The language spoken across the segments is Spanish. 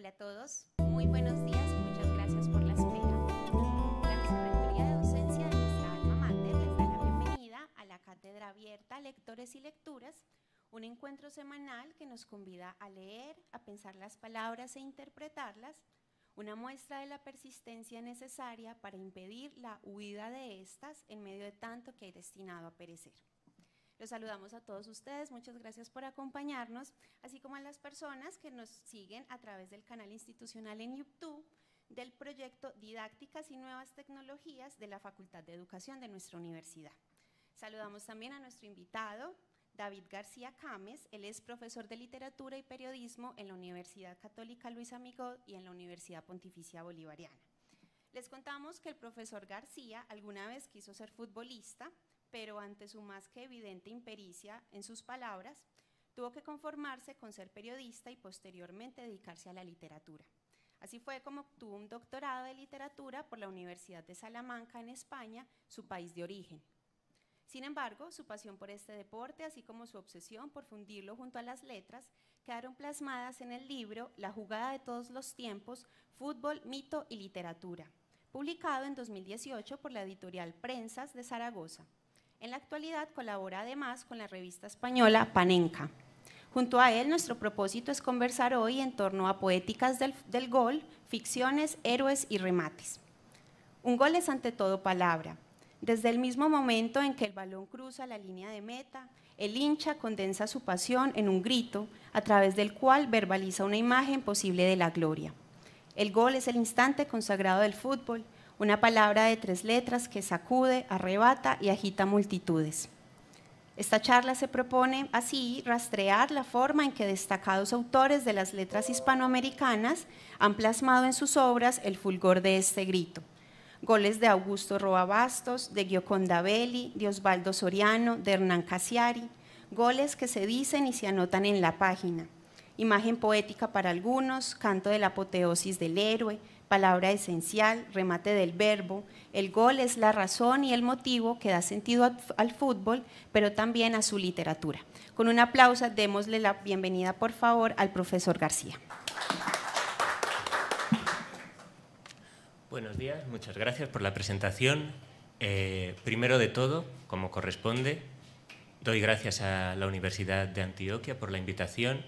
Hola a todos, muy buenos días muchas gracias por la espera. La Secretaría de Docencia de nuestra alma mater les da la bienvenida a la Cátedra Abierta Lectores y Lecturas, un encuentro semanal que nos convida a leer, a pensar las palabras e interpretarlas, una muestra de la persistencia necesaria para impedir la huida de estas en medio de tanto que hay destinado a perecer. Los saludamos a todos ustedes, muchas gracias por acompañarnos, así como a las personas que nos siguen a través del canal institucional en YouTube del proyecto Didácticas y Nuevas Tecnologías de la Facultad de Educación de nuestra universidad. Saludamos también a nuestro invitado, David García Cames, él es profesor de literatura y periodismo en la Universidad Católica Luis Amigot y en la Universidad Pontificia Bolivariana. Les contamos que el profesor García alguna vez quiso ser futbolista, pero ante su más que evidente impericia en sus palabras, tuvo que conformarse con ser periodista y posteriormente dedicarse a la literatura. Así fue como obtuvo un doctorado de literatura por la Universidad de Salamanca en España, su país de origen. Sin embargo, su pasión por este deporte, así como su obsesión por fundirlo junto a las letras, quedaron plasmadas en el libro La jugada de todos los tiempos, Fútbol, Mito y Literatura, publicado en 2018 por la editorial Prensas de Zaragoza. En la actualidad colabora además con la revista española Panenca. Junto a él, nuestro propósito es conversar hoy en torno a poéticas del, del gol, ficciones, héroes y remates. Un gol es ante todo palabra. Desde el mismo momento en que el balón cruza la línea de meta, el hincha condensa su pasión en un grito a través del cual verbaliza una imagen posible de la gloria. El gol es el instante consagrado del fútbol, una palabra de tres letras que sacude, arrebata y agita multitudes. Esta charla se propone así rastrear la forma en que destacados autores de las letras hispanoamericanas han plasmado en sus obras el fulgor de este grito. Goles de Augusto Roa Bastos, de Gioconda Belli, de Osvaldo Soriano, de Hernán Casiari, goles que se dicen y se anotan en la página. Imagen poética para algunos, canto de la apoteosis del héroe, palabra esencial, remate del verbo. El gol es la razón y el motivo que da sentido al fútbol, pero también a su literatura. Con un aplauso, démosle la bienvenida, por favor, al profesor García. Buenos días, muchas gracias por la presentación. Eh, primero de todo, como corresponde, doy gracias a la Universidad de Antioquia por la invitación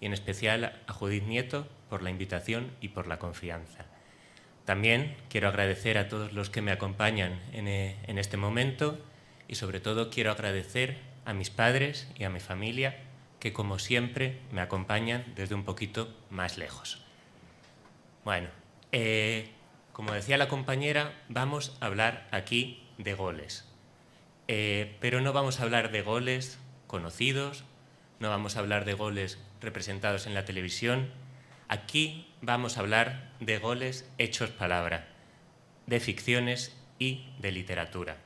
y en especial a Judith Nieto por la invitación y por la confianza. También quiero agradecer a todos los que me acompañan eh, en, este momento y sobre todo quiero agradecer a mis padres y a mi familia que como siempre me acompañan desde un poquito más lejos. Bueno, eh, como decía la compañera, vamos a hablar aquí de goles. Eh, pero no vamos a hablar de goles conocidos, no vamos a hablar de goles representados en la televisión, Aquí vamos a hablar de goles hechos palabra, de ficciones y de literatura.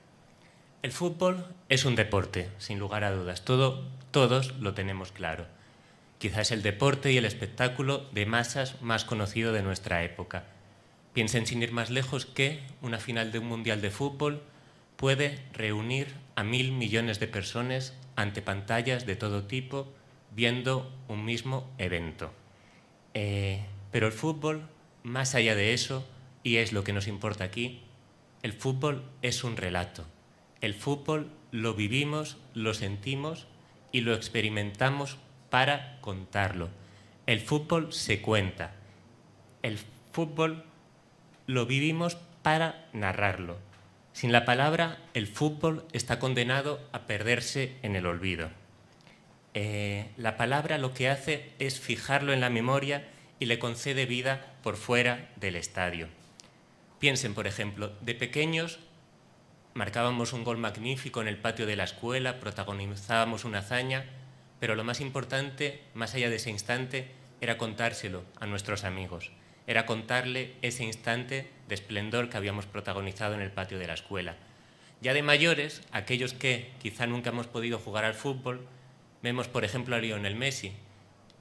El fútbol es un deporte, sin lugar a dudas. todos lo tenemos claro. Quizás el deporte y el espectáculo de masas más conocido de nuestra época. Piensen sin ir más lejos que una final de un mundial de fútbol puede reunir a mil millones de personas ante pantallas de todo tipo viendo un mismo evento. Eh, pero el fútbol, más allá de eso, y es lo que nos importa aquí, el fútbol es un relato. El fútbol lo vivimos, lo sentimos y lo experimentamos para contarlo. El fútbol se cuenta. El fútbol lo vivimos para narrarlo. Sin la palabra, el fútbol está condenado a perderse en el olvido. Eh, la palabra lo que hace es fijarlo en la memoria y le concede vida por fuera del estadio. Piensen, por ejemplo, de pequeños marcábamos un gol magnífico en el patio de la escuela, protagonizábamos una hazaña, pero lo más importante, más allá de ese instante, era contárselo a nuestros amigos, era contarle ese instante de esplendor que habíamos protagonizado en el patio de la escuela. Ya de mayores, aquellos que quizá nunca hemos podido jugar al fútbol, Vemos, por ejemplo, a Lionel Messi.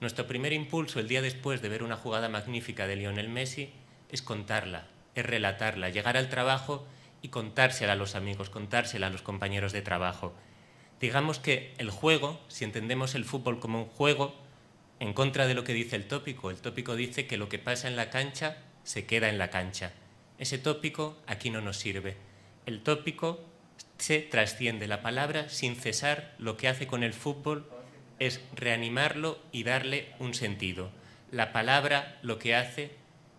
Nuestro primer impulso el día después de ver una jugada magnífica de Lionel Messi es contarla, es relatarla, llegar al trabajo y contársela a los amigos, contársela a los compañeros de trabajo. Digamos que el juego, si entendemos el fútbol como un juego, en contra de lo que dice el tópico, el tópico dice que lo que pasa en la cancha se queda en la cancha. Ese tópico aquí no nos sirve. El tópico se trasciende. La palabra sin cesar lo que hace con el fútbol es reanimarlo y darle un sentido. La palabra lo que hace,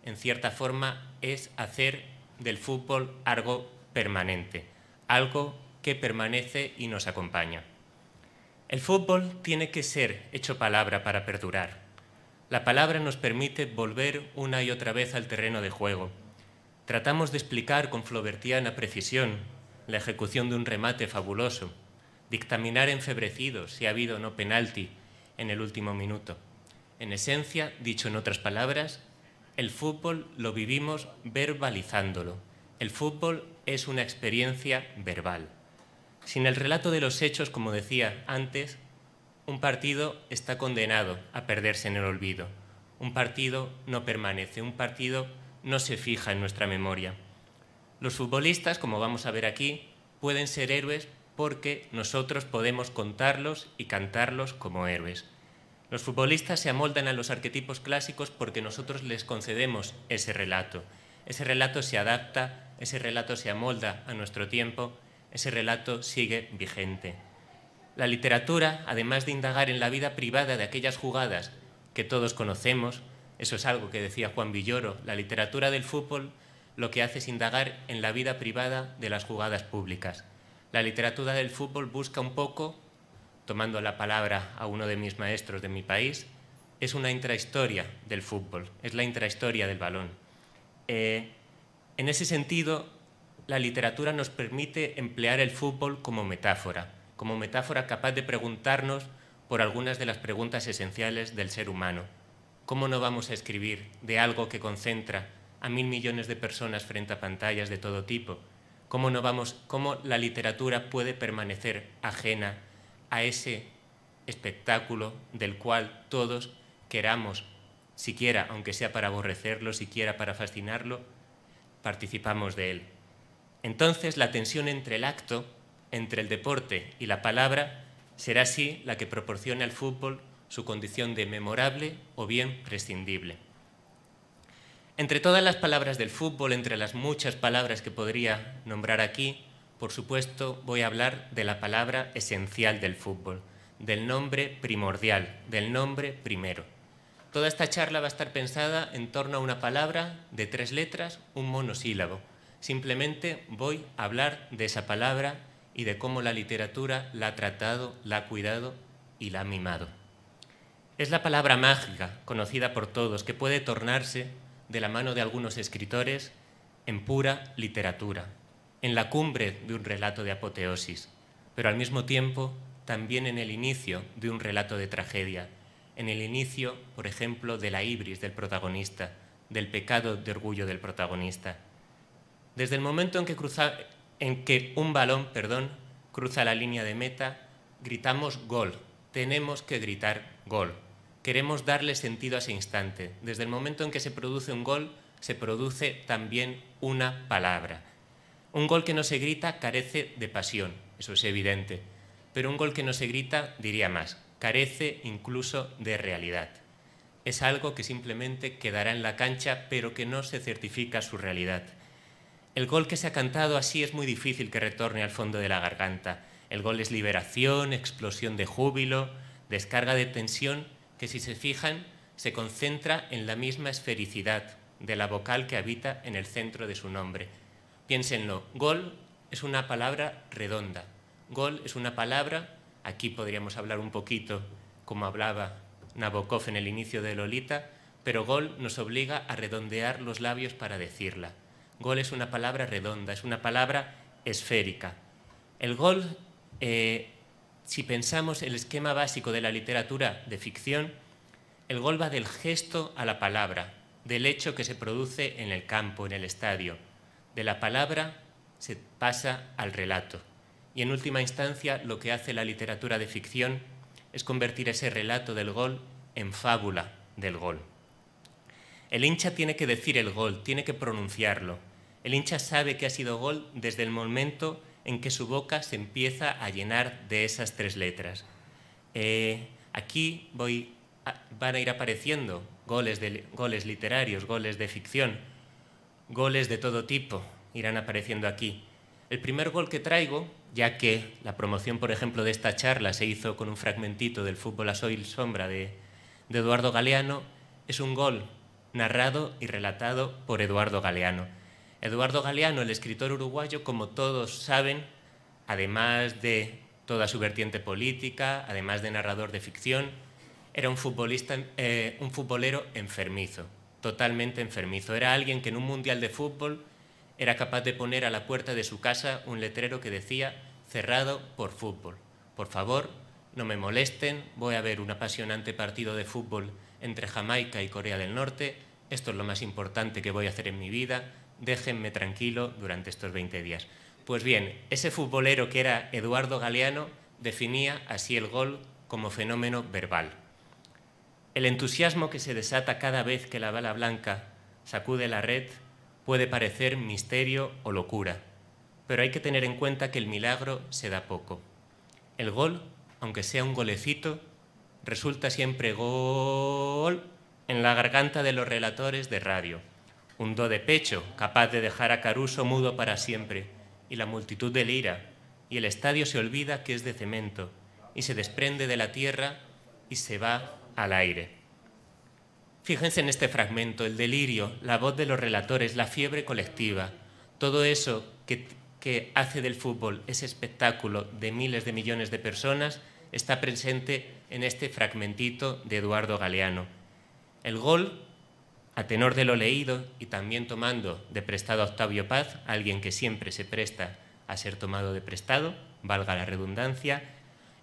en cierta forma, es hacer del fútbol algo permanente, algo que permanece y nos acompaña. El fútbol tiene que ser hecho palabra para perdurar. La palabra nos permite volver una y otra vez al terreno de juego. Tratamos de explicar con flobertiana precisión la ejecución de un remate fabuloso, dictaminar enfebrecido si ha habido o no penalti en el último minuto. En esencia, dicho en otras palabras, el fútbol lo vivimos verbalizándolo. El fútbol es una experiencia verbal. Sin el relato de los hechos, como decía antes, un partido está condenado a perderse en el olvido. Un partido no permanece, un partido no se fija en nuestra memoria. Los futbolistas, como vamos a ver aquí, pueden ser héroes porque nosotros podemos contarlos y cantarlos como héroes. Los futbolistas se amoldan a los arquetipos clásicos porque nosotros les concedemos ese relato. Ese relato se adapta, ese relato se amolda a nuestro tiempo, ese relato sigue vigente. La literatura, además de indagar en la vida privada de aquellas jugadas que todos conocemos, eso es algo que decía Juan Villoro, la literatura del fútbol lo que hace es indagar en la vida privada de las jugadas públicas. La literatura del fútbol busca un poco, tomando la palabra a uno de mis maestros de mi país, es una intrahistoria del fútbol, es la intrahistoria del balón. Eh, en ese sentido, la literatura nos permite emplear el fútbol como metáfora, como metáfora capaz de preguntarnos por algunas de las preguntas esenciales del ser humano. ¿Cómo no vamos a escribir de algo que concentra a mil millones de personas frente a pantallas de todo tipo? ¿Cómo, no vamos, cómo la literatura puede permanecer ajena a ese espectáculo del cual todos queramos, siquiera, aunque sea para aborrecerlo, siquiera para fascinarlo, participamos de él? Entonces la tensión entre el acto, entre el deporte y la palabra, será así la que proporcione al fútbol su condición de memorable o bien prescindible. Entre todas las palabras del fútbol, entre las muchas palabras que podría nombrar aquí, por supuesto voy a hablar de la palabra esencial del fútbol, del nombre primordial, del nombre primero. Toda esta charla va a estar pensada en torno a una palabra de tres letras, un monosílabo. Simplemente voy a hablar de esa palabra y de cómo la literatura la ha tratado, la ha cuidado y la ha mimado. Es la palabra mágica, conocida por todos, que puede tornarse de la mano de algunos escritores en pura literatura, en la cumbre de un relato de apoteosis, pero al mismo tiempo también en el inicio de un relato de tragedia, en el inicio, por ejemplo, de la ibris del protagonista, del pecado de orgullo del protagonista. Desde el momento en que, en que un balón perdón, cruza la línea de meta, gritamos gol, tenemos que gritar gol queremos darle sentido a ese instante. Desde el momento en que se produce un gol, se produce también una palabra. Un gol que no se grita carece de pasión, eso es evidente, pero un gol que no se grita, diría más, carece incluso de realidad. Es algo que simplemente quedará en la cancha, pero que no se certifica su realidad. El gol que se ha cantado así es muy difícil que retorne al fondo de la garganta. El gol es liberación, explosión de júbilo, descarga de tensión que si se fijan se concentra en la misma esfericidad de la vocal que habita en el centro de su nombre. Piénsenlo, gol es una palabra redonda. Gol es una palabra, aquí podríamos hablar un poquito como hablaba Nabokov en el inicio de Lolita, pero gol nos obliga a redondear los labios para decirla. Gol es una palabra redonda, es una palabra esférica. El gol eh, si pensamos el esquema básico de la literatura de ficción, el gol va del gesto a la palabra, del hecho que se produce en el campo, en el estadio. De la palabra se pasa al relato. Y en última instancia, lo que hace la literatura de ficción es convertir ese relato del gol en fábula del gol. El hincha tiene que decir el gol, tiene que pronunciarlo. El hincha sabe que ha sido gol desde el momento en que su boca se empieza a llenar de esas tres letras. Eh, aquí voy van a ir apareciendo goles, goles literarios, goles de ficción, goles de todo tipo irán apareciendo aquí. El primer gol que traigo, ya que la promoción, por ejemplo, de esta charla se hizo con un fragmentito del Fútbol a soil Sombra de Eduardo Galeano, es un gol narrado y relatado por Eduardo Galeano. Eduardo Galeano, el escritor uruguayo, como todos saben, además de toda su vertiente política, además de narrador de ficción, era un, eh, un futbolero enfermizo, totalmente enfermizo. Era alguien que en un mundial de fútbol era capaz de poner a la puerta de su casa un letrero que decía cerrado por fútbol. Por favor, no me molesten, voy a ver un apasionante partido de fútbol entre Jamaica y Corea del Norte, esto es lo más importante que voy a hacer en mi vida, déjenme tranquilo durante estos 20 días. Pues bien, ese futbolero que era Eduardo Galeano definía así el gol como fenómeno verbal. El entusiasmo que se desata cada vez que la bala blanca sacude la red puede parecer misterio o locura, pero hay que tener en cuenta que el milagro se da poco. El gol, aunque sea un golecito, resulta siempre gol en la garganta de los relatores de radio un do de pecho, capaz de dejar a Caruso mudo para siempre, y la multitud delira, y el estadio se olvida que es de cemento, y se desprende de la tierra y se va al aire. Fíjense en este fragmento, el delirio, la voz de los relatores, la fiebre colectiva, todo eso que, que hace del fútbol ese espectáculo de miles de millones de personas está presente en este fragmentito de Eduardo Galeano. El gol a tenor de lo leído y también tomando de prestado a Octavio Paz, alguien que siempre se presta a ser tomado de prestado, valga la redundancia,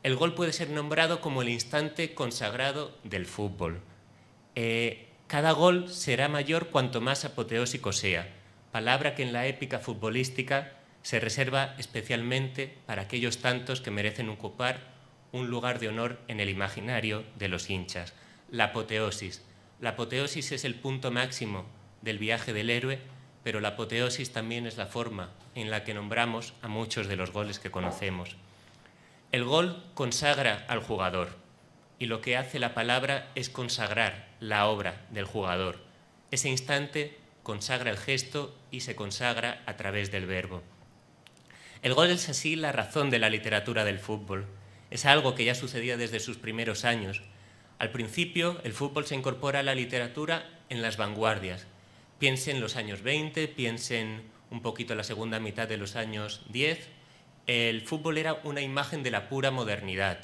el gol puede ser nombrado como el instante consagrado del fútbol. Eh, cada gol será mayor cuanto más apoteósico sea, palabra que en la épica futbolística se reserva especialmente para aquellos tantos que merecen ocupar un lugar de honor en el imaginario de los hinchas. La apoteosis, la apoteosis es el punto máximo del viaje del héroe, pero la apoteosis también es la forma en la que nombramos a muchos de los goles que conocemos. El gol consagra al jugador y lo que hace la palabra es consagrar la obra del jugador. Ese instante consagra el gesto y se consagra a través del verbo. El gol es así la razón de la literatura del fútbol. Es algo que ya sucedía desde sus primeros años, al principio, el fútbol se incorpora a la literatura en las vanguardias. Piensen los años 20, piensen un poquito la segunda mitad de los años 10. El fútbol era una imagen de la pura modernidad.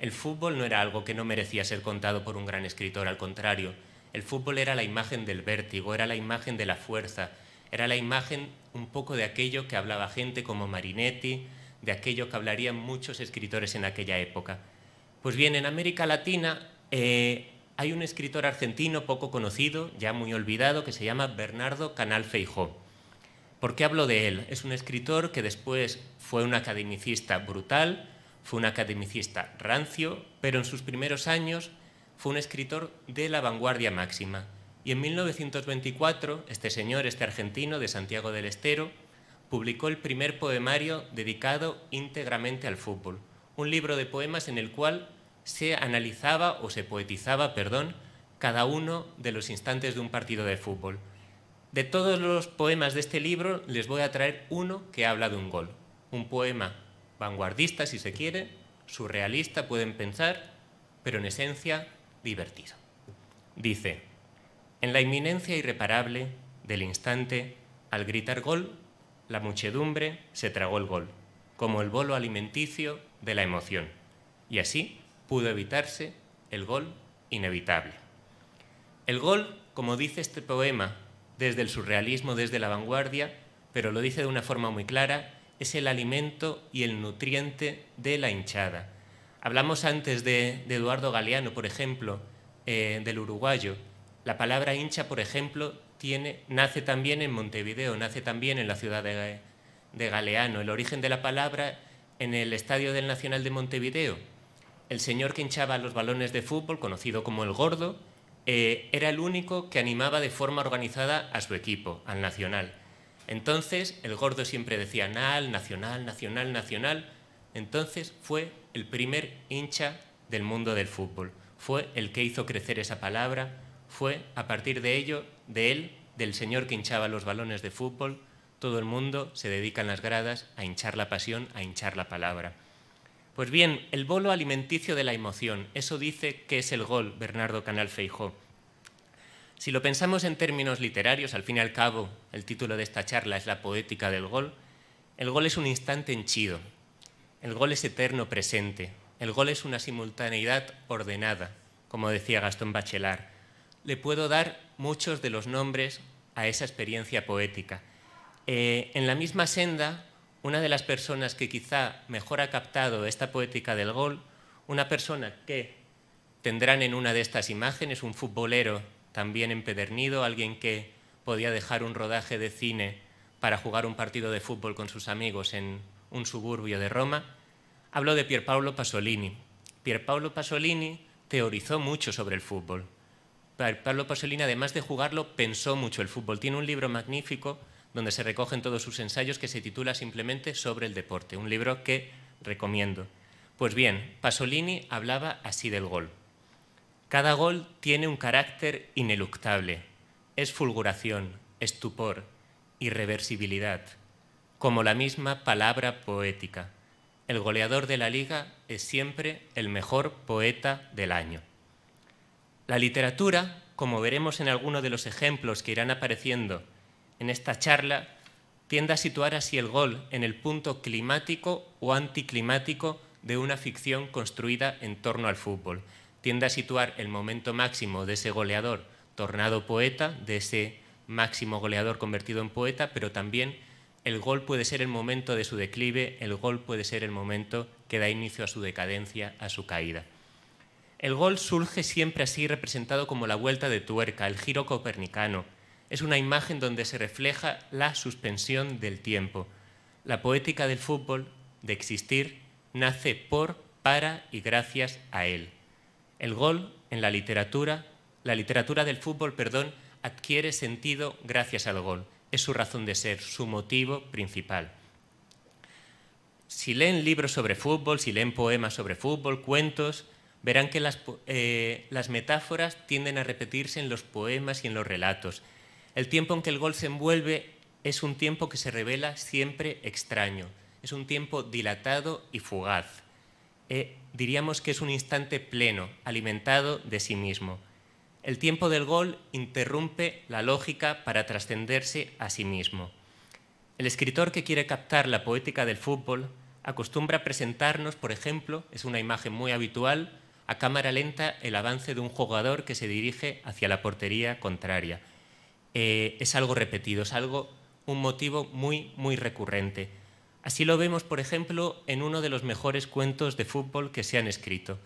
El fútbol no era algo que no merecía ser contado por un gran escritor, al contrario. El fútbol era la imagen del vértigo, era la imagen de la fuerza, era la imagen un poco de aquello que hablaba gente como Marinetti, de aquello que hablarían muchos escritores en aquella época. Pues bien, en América Latina eh, hay un escritor argentino poco conocido, ya muy olvidado, que se llama Bernardo Canal Feijó. ¿Por qué hablo de él? Es un escritor que después fue un academicista brutal, fue un academicista rancio, pero en sus primeros años fue un escritor de la vanguardia máxima. Y en 1924, este señor, este argentino de Santiago del Estero, publicó el primer poemario dedicado íntegramente al fútbol, un libro de poemas en el cual se analizaba o se poetizaba, perdón, cada uno de los instantes de un partido de fútbol. De todos los poemas de este libro les voy a traer uno que habla de un gol. Un poema vanguardista, si se quiere, surrealista, pueden pensar, pero en esencia divertido. Dice, en la inminencia irreparable del instante, al gritar gol, la muchedumbre se tragó el gol, como el bolo alimenticio de la emoción. Y así, pudo evitarse el gol inevitable. El gol, como dice este poema, desde el surrealismo, desde la vanguardia, pero lo dice de una forma muy clara, es el alimento y el nutriente de la hinchada. Hablamos antes de, Eduardo Galeano, por ejemplo, eh, del uruguayo. La palabra hincha, por ejemplo, tiene, nace también en Montevideo, nace también en la ciudad de, de Galeano. El origen de la palabra en el Estadio del Nacional de Montevideo, el señor que hinchaba los balones de fútbol, conocido como el gordo, eh, era el único que animaba de forma organizada a su equipo, al Nacional. Entonces, el gordo siempre decía, Nal, Nacional, Nacional, Nacional. Entonces fue el primer hincha del mundo del fútbol. Fue el que hizo crecer esa palabra. Fue a partir de ello, de él, del señor que hinchaba los balones de fútbol, todo el mundo se dedica en las gradas a hinchar la pasión, a hinchar la palabra. Pues bien, el bolo alimenticio de la emoción, eso dice que es el gol, Bernardo Canal Feijó. Si lo pensamos en términos literarios, al fin y al cabo, el título de esta charla es La poética del gol. El gol es un instante henchido, el gol es eterno presente, el gol es una simultaneidad ordenada, como decía Gastón Bachelard. Le puedo dar muchos de los nombres a esa experiencia poética. Eh, en la misma senda una de las personas que quizá mejor ha captado esta poética del gol, una persona que tendrán en una de estas imágenes, un futbolero también empedernido, alguien que podía dejar un rodaje de cine para jugar un partido de fútbol con sus amigos en un suburbio de Roma, habló de Pierpaolo Pasolini. Pierpaolo Pasolini teorizó mucho sobre el fútbol. Pierpaolo Pasolini, además de jugarlo, pensó mucho el fútbol. Tiene un libro magnífico donde se recogen todos sus ensayos que se titula simplemente Sobre el deporte, un libro que recomiendo. Pues bien, Pasolini hablaba así del gol. Cada gol tiene un carácter ineluctable. Es fulguración, estupor, irreversibilidad, como la misma palabra poética. El goleador de la liga es siempre el mejor poeta del año. La literatura, como veremos en algunos de los ejemplos que irán apareciendo en esta charla, tiende a situar así el gol en el punto climático o anticlimático de una ficción construida en torno al fútbol. Tiende a situar el momento máximo de ese goleador tornado poeta, de ese máximo goleador convertido en poeta, pero también el gol puede ser el momento de su declive, el gol puede ser el momento que da inicio a su decadencia, a su caída. El gol surge siempre así representado como la vuelta de tuerca, el giro copernicano, es una imagen donde se refleja la suspensión del tiempo. La poética del fútbol, de existir, nace por, para y gracias a él. El gol en la literatura, la literatura del fútbol, perdón, adquiere sentido gracias al gol. Es su razón de ser, su motivo principal. Si leen libros sobre fútbol, si leen poemas sobre fútbol, cuentos, verán que las, eh, metáforas tienden a repetirse en los poemas y en los relatos. El tiempo en que el gol se envuelve es un tiempo que se revela siempre extraño, es un tiempo dilatado y fugaz. Eh, diríamos que es un instante pleno, alimentado de sí mismo. El tiempo del gol interrumpe la lógica para trascenderse a sí mismo. El escritor que quiere captar la poética del fútbol acostumbra a presentarnos, por ejemplo, es una imagen muy habitual, a cámara lenta el avance de un jugador que se dirige hacia la portería contraria. Eh, es algo repetido, es algo, un motivo muy, muy recurrente. Así lo vemos, por ejemplo, en uno de los mejores cuentos de fútbol que se han escrito.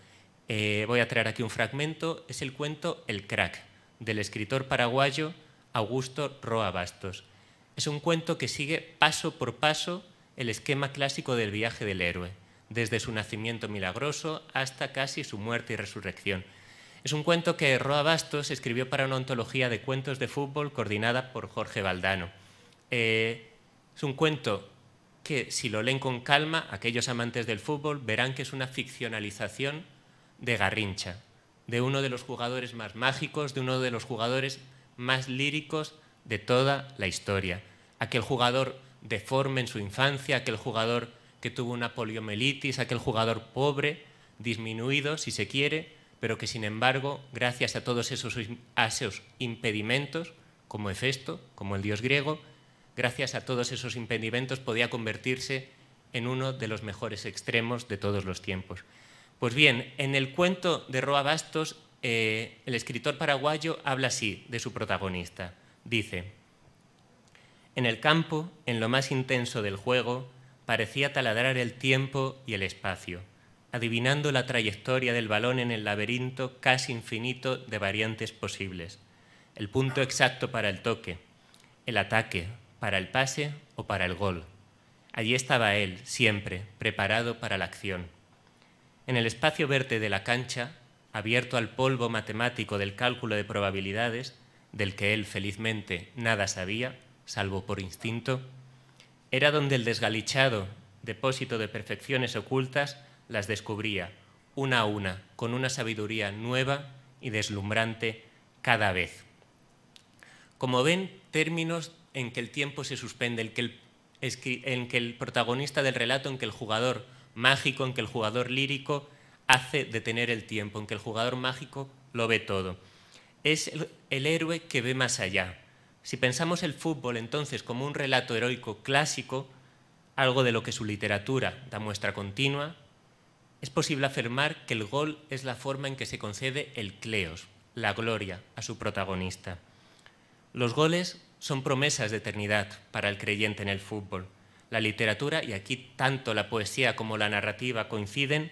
Eh, voy a traer aquí un fragmento, es el cuento El crack, del escritor paraguayo Augusto Roa Bastos. Es un cuento que sigue paso por paso el esquema clásico del viaje del héroe, desde su nacimiento milagroso hasta casi su muerte y resurrección. Es un cuento que Roa Bastos escribió para una ontología de cuentos de fútbol coordinada por Jorge Valdano. Eh, es un cuento que, si lo leen con calma, aquellos amantes del fútbol verán que es una ficcionalización de Garrincha, de uno de los jugadores más mágicos, de uno de los jugadores más líricos de toda la historia. Aquel jugador deforme en su infancia, aquel jugador que tuvo una poliomielitis, aquel jugador pobre, disminuido, si se quiere, pero que sin embargo, gracias a todos esos, a impedimentos, como Hefesto, como el dios griego, gracias a todos esos impedimentos podía convertirse en uno de los mejores extremos de todos los tiempos. Pues bien, en el cuento de Roa Bastos, eh, el escritor paraguayo habla así de su protagonista. Dice, en el campo, en lo más intenso del juego, parecía taladrar el tiempo y el espacio adivinando la trayectoria del balón en el laberinto casi infinito de variantes posibles, el punto exacto para el toque, el ataque, para el pase o para el gol. Allí estaba él, siempre, preparado para la acción. En el espacio verde de la cancha, abierto al polvo matemático del cálculo de probabilidades, del que él felizmente nada sabía, salvo por instinto, era donde el desgalichado depósito de perfecciones ocultas las descubría, una a una, con una sabiduría nueva y deslumbrante cada vez. Como ven, términos en que el tiempo se suspende, en que el, protagonista del relato, en que el jugador mágico, en que el jugador lírico hace detener el tiempo, en que el jugador mágico lo ve todo. Es el héroe que ve más allá. Si pensamos el fútbol entonces como un relato heroico clásico, algo de lo que su literatura da muestra continua, es posible afirmar que el gol es la forma en que se concede el cleos, la gloria, a su protagonista. Los goles son promesas de eternidad para el creyente en el fútbol. La literatura, y aquí tanto la poesía como la narrativa coinciden,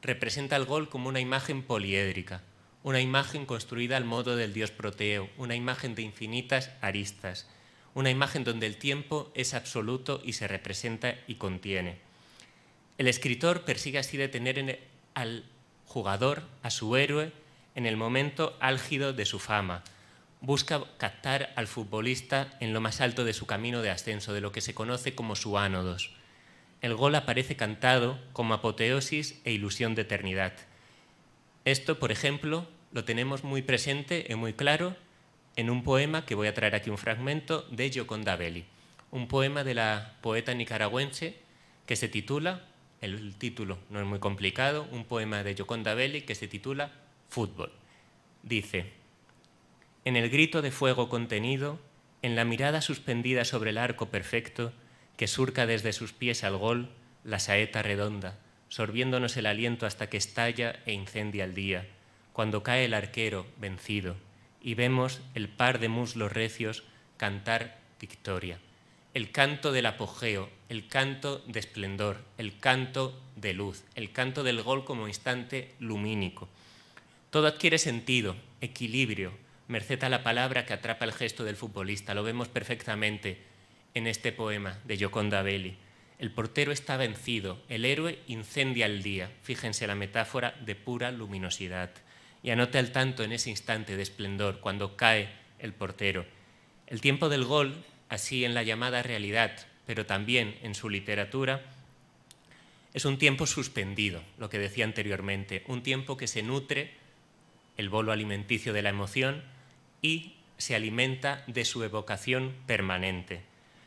representa el gol como una imagen poliédrica, una imagen construida al modo del dios Proteo, una imagen de infinitas aristas, una imagen donde el tiempo es absoluto y se representa y contiene. El escritor persigue así detener al jugador, a su héroe, en el momento álgido de su fama. Busca captar al futbolista en lo más alto de su camino de ascenso, de lo que se conoce como su ánodos. El gol aparece cantado como apoteosis e ilusión de eternidad. Esto, por ejemplo, lo tenemos muy presente y muy claro en un poema que voy a traer aquí un fragmento de Gioconda Belli, un poema de la poeta nicaragüense que se titula el título no es muy complicado, un poema de Gioconda Belli que se titula Fútbol. Dice, en el grito de fuego contenido, en la mirada suspendida sobre el arco perfecto, que surca desde sus pies al gol, la saeta redonda, sorbiéndonos el aliento hasta que estalla e incendia el día, cuando cae el arquero vencido, y vemos el par de muslos recios cantar victoria. El canto del apogeo el canto de esplendor, el canto de luz, el canto del gol como instante lumínico. Todo adquiere sentido, equilibrio, merced a la palabra que atrapa el gesto del futbolista. Lo vemos perfectamente en este poema de Gioconda Belli. El portero está vencido, el héroe incendia el día. Fíjense la metáfora de pura luminosidad. Y anote al tanto en ese instante de esplendor, cuando cae el portero. El tiempo del gol, así en la llamada realidad, pero también en su literatura, es un tiempo suspendido, lo que decía anteriormente, un tiempo que se nutre el bolo alimenticio de la emoción y se alimenta de su evocación permanente.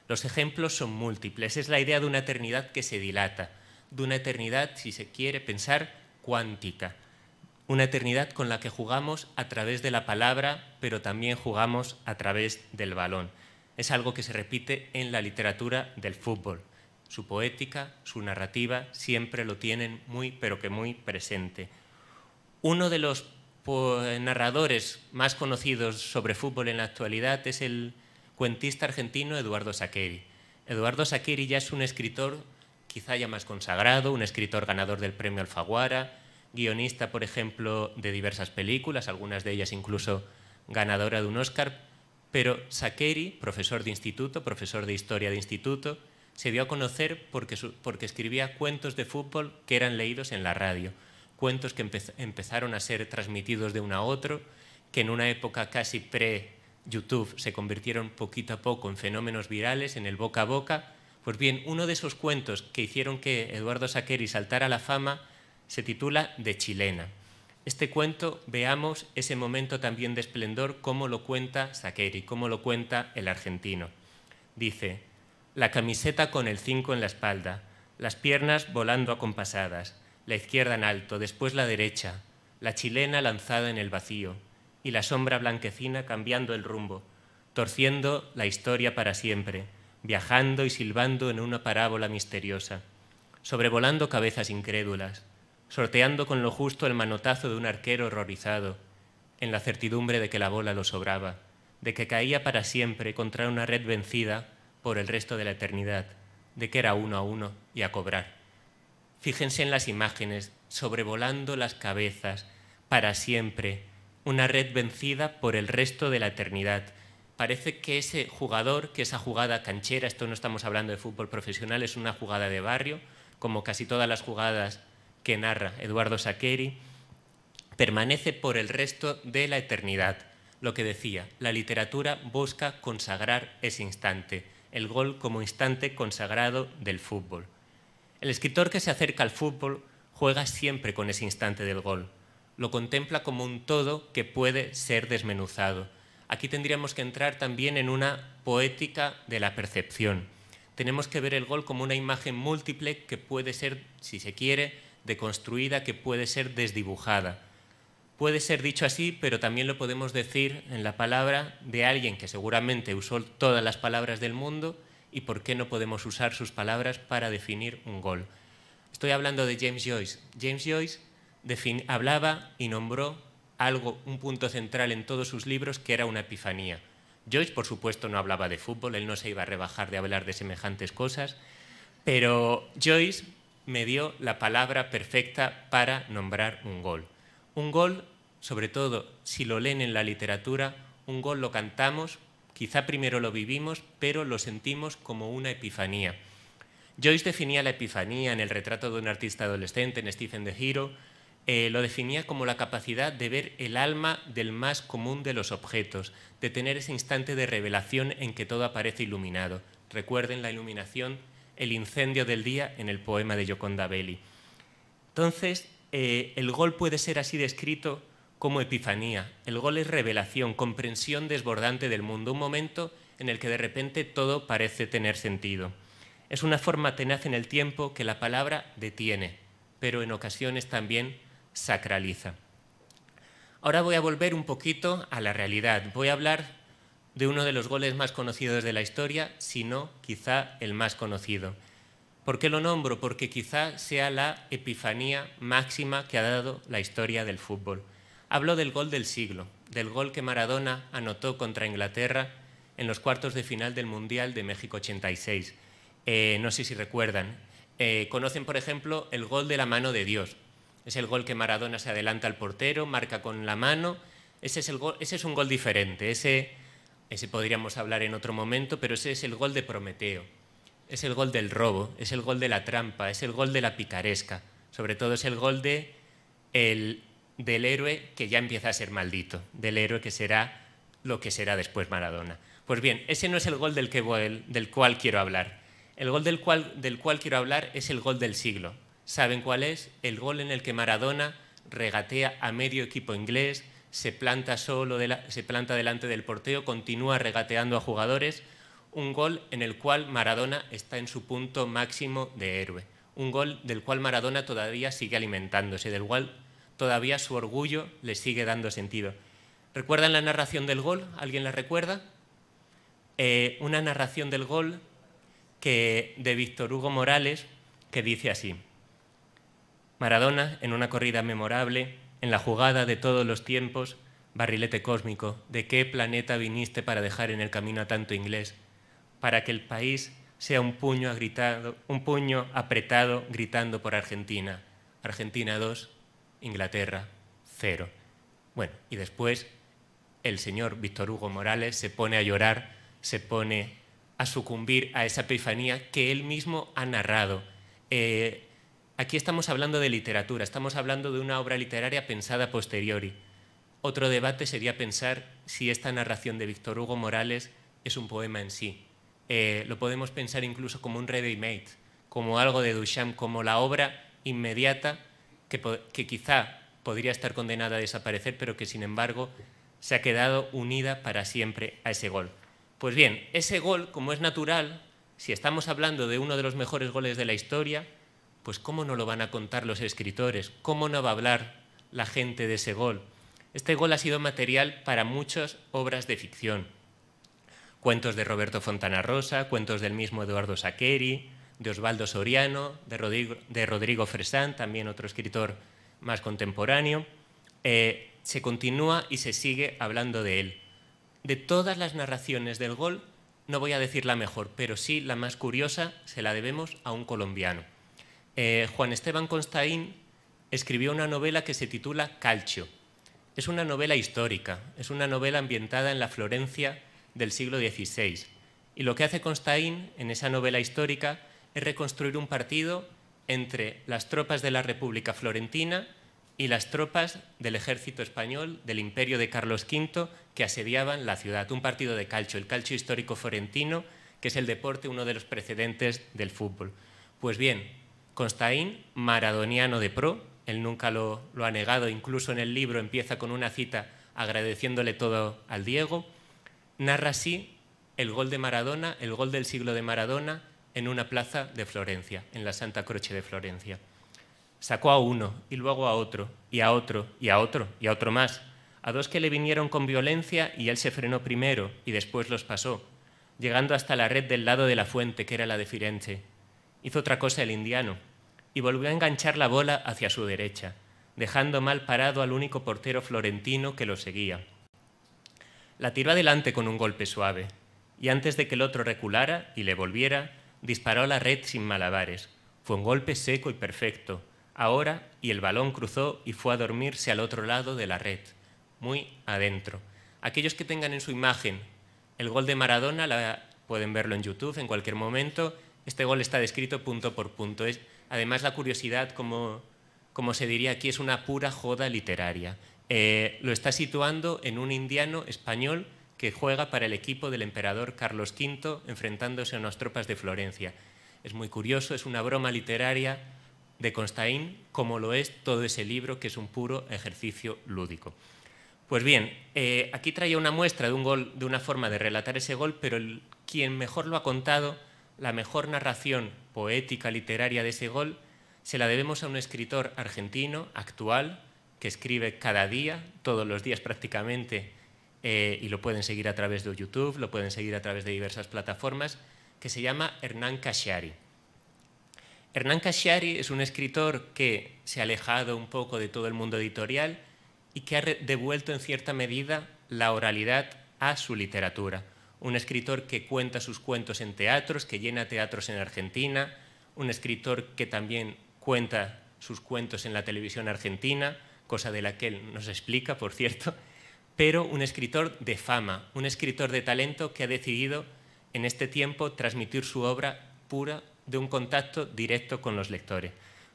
Los ejemplos son múltiples, es la idea de una eternidad que se dilata, de una eternidad, si se quiere pensar, cuántica, una eternidad con la que jugamos a través de la palabra, pero también jugamos a través del balón es algo que se repite en la literatura del fútbol. Su poética, su narrativa, siempre lo tienen muy, pero que muy presente. Uno de los pues, narradores más conocidos sobre fútbol en la actualidad es el cuentista argentino Eduardo Saqueri. Eduardo Saqueri ya es un escritor quizá ya más consagrado, un escritor ganador del premio Alfaguara, guionista, por ejemplo, de diversas películas, algunas de ellas incluso ganadora de un Oscar, pero Saqueri, profesor de instituto, profesor de historia de instituto, se dio a conocer porque, escribía cuentos de fútbol que eran leídos en la radio, cuentos que empezaron a ser transmitidos de uno a otro, que en una época casi pre-YouTube se convirtieron poquito a poco en fenómenos virales, en el boca a boca. Pues bien, uno de esos cuentos que hicieron que Eduardo Saqueri saltara a la fama se titula De Chilena este cuento veamos ese momento también de esplendor, como lo cuenta Saqueri, cómo lo cuenta el argentino. Dice, la camiseta con el cinco en la espalda, las piernas volando acompasadas, la izquierda en alto, después la derecha, la chilena lanzada en el vacío y la sombra blanquecina cambiando el rumbo, torciendo la historia para siempre, viajando y silbando en una parábola misteriosa, sobrevolando cabezas incrédulas, sorteando con lo justo el manotazo de un arquero horrorizado, en la certidumbre de que la bola lo sobraba, de que caía para siempre contra una red vencida por el resto de la eternidad, de que era uno a uno y a cobrar. Fíjense en las imágenes, sobrevolando las cabezas, para siempre, una red vencida por el resto de la eternidad. Parece que ese jugador, que esa jugada canchera, esto no estamos hablando de fútbol profesional, es una jugada de barrio, como casi todas las jugadas que narra Eduardo Saqueri, permanece por el resto de la eternidad. Lo que decía, la literatura busca consagrar ese instante, el gol como instante consagrado del fútbol. El escritor que se acerca al fútbol juega siempre con ese instante del gol, lo contempla como un todo que puede ser desmenuzado. Aquí tendríamos que entrar también en una poética de la percepción. Tenemos que ver el gol como una imagen múltiple que puede ser, si se quiere, construida que puede ser desdibujada. Puede ser dicho así, pero también lo podemos decir en la palabra de alguien que seguramente usó todas las palabras del mundo y por qué no podemos usar sus palabras para definir un gol. Estoy hablando de James Joyce. James Joyce hablaba y nombró algo, un punto central en todos sus libros, que era una epifanía. Joyce, por supuesto, no hablaba de fútbol, él no se iba a rebajar de hablar de semejantes cosas, pero Joyce me dio la palabra perfecta para nombrar un gol. Un gol, sobre todo si lo leen en la literatura, un gol lo cantamos, quizá primero lo vivimos, pero lo sentimos como una epifanía. Joyce definía la epifanía en el retrato de un artista adolescente, en Stephen the Hero, eh, lo definía como la capacidad de ver el alma del más común de los objetos, de tener ese instante de revelación en que todo aparece iluminado. Recuerden la iluminación el incendio del día en el poema de Gioconda Belli. Entonces, eh, el gol puede ser así descrito como epifanía. El gol es revelación, comprensión desbordante del mundo, un momento en el que de repente todo parece tener sentido. Es una forma tenaz en el tiempo que la palabra detiene, pero en ocasiones también sacraliza. Ahora voy a volver un poquito a la realidad. Voy a hablar de uno de los goles más conocidos de la historia, sino quizá el más conocido. ¿Por qué lo nombro? Porque quizá sea la epifanía máxima que ha dado la historia del fútbol. Hablo del gol del siglo, del gol que Maradona anotó contra Inglaterra en los cuartos de final del Mundial de México 86. Eh, no sé si recuerdan. Eh, conocen, por ejemplo, el gol de la mano de Dios. Es el gol que Maradona se adelanta al portero, marca con la mano. Ese es, el ese es un gol diferente. Ese ese podríamos hablar en otro momento, pero ese es el gol de Prometeo. Es el gol del robo, es el gol de la trampa, es el gol de la picaresca. Sobre todo es el gol del héroe que ya empieza a ser maldito, del héroe que será lo que será después Maradona. Pues bien, ese no es el gol del, del cual quiero hablar. El gol del cual, del cual quiero hablar es el gol del siglo. ¿Saben cuál es? El gol en el que Maradona regatea a medio equipo inglés, se planta, solo se planta delante del porteo, continúa regateando a jugadores, un gol en el cual Maradona está en su punto máximo de héroe, un gol del cual Maradona todavía sigue alimentándose, del cual todavía su orgullo le sigue dando sentido. ¿Recuerdan la narración del gol? ¿Alguien la recuerda? Eh, una narración del gol de Víctor Hugo Morales que dice así. Maradona, en una corrida memorable, en la jugada de todos los tiempos, barrilete cósmico, de qué planeta viniste para dejar en el camino a tanto inglés, para que el país sea un puño, agritado, un puño apretado gritando por Argentina. Argentina 2, Inglaterra 0. Bueno, y después el señor Víctor Hugo Morales se pone a llorar, se pone a sucumbir a esa epifanía que él mismo ha narrado. Eh, Aquí estamos hablando de literatura, estamos hablando de una obra literaria pensada posteriori. Otro debate sería pensar si esta narración de Víctor Hugo Morales es un poema en sí. Eh, lo podemos pensar incluso como un ready-made, como algo de Duchamp, como la obra inmediata que quizá podría estar condenada a desaparecer, pero que sin embargo se ha quedado unida para siempre a ese gol. Pues bien, ese gol, como es natural, si estamos hablando de uno de los mejores goles de la historia, pues ¿cómo no lo van a contar los escritores? ¿Cómo no va a hablar la gente de ese gol? Este gol ha sido material para muchas obras de ficción. Cuentos de Roberto Fontana Rosa, cuentos del mismo Eduardo Saqueri, de Osvaldo Soriano, de Rodrigo, Fresán, también otro escritor más contemporáneo. Eh, se continúa y se sigue hablando de él. De todas las narraciones del gol, no voy a decir la mejor, pero sí la más curiosa se la debemos a un colombiano. Eh, Juan Esteban Constaín escribió una novela que se titula Calcio. Es una novela histórica, es una novela ambientada en la Florencia del siglo XVI. Y lo que hace Constaín en esa novela histórica es reconstruir un partido entre las tropas de la República Florentina y las tropas del ejército español del imperio de Carlos V que asediaban la ciudad. Un partido de calcio, el calcio histórico florentino, que es el deporte, uno de los precedentes del fútbol. Pues bien, Constaín, maradoniano de pro, él nunca lo, lo ha negado, incluso en el libro empieza con una cita agradeciéndole todo al Diego, narra así el gol de Maradona, el gol del siglo de Maradona, en una plaza de Florencia, en la Santa Croce de Florencia. Sacó a uno y luego a otro, y a otro, y a otro, y a otro más, a dos que le vinieron con violencia y él se frenó primero y después los pasó, llegando hasta la red del lado de la fuente, que era la de Firenze, hizo otra cosa el indiano y volvió a enganchar la bola hacia su derecha, dejando mal parado al único portero florentino que lo seguía. La tiró adelante con un golpe suave, y antes de que el otro reculara y le volviera, disparó a la red sin malabares. Fue un golpe seco y perfecto. Ahora, y el balón cruzó y fue a dormirse al otro lado de la red, muy adentro. Aquellos que tengan en su imagen el gol de Maradona, pueden verlo en YouTube en cualquier momento, este gol está descrito punto por punto. además, la curiosidad, como, como se diría aquí, es una pura joda literaria. Eh, lo está situando en un indiano español que juega para el equipo del emperador Carlos V enfrentándose a unas tropas de Florencia. Es muy curioso, es una broma literaria de Constaín, como lo es todo ese libro, que es un puro ejercicio lúdico. Pues bien, eh, aquí traía una muestra de un gol, de una forma de relatar ese gol, pero el, quien mejor lo ha contado la mejor narración poética literaria de ese gol se la debemos a un escritor argentino actual que escribe cada día, todos los días prácticamente, eh, y lo pueden seguir a través de YouTube, lo pueden seguir a través de diversas plataformas, que se llama Hernán Casciari. Hernán Casciari es un escritor que se ha alejado un poco de todo el mundo editorial y que ha devuelto en cierta medida la oralidad a su literatura un escritor que cuenta sus cuentos en teatros, que llena teatros en Argentina, un escritor que también cuenta sus cuentos en la televisión argentina, cosa de la que él nos explica, por cierto, pero un escritor de fama, un escritor de talento que ha decidido en este tiempo transmitir su obra pura de un contacto directo con los lectores.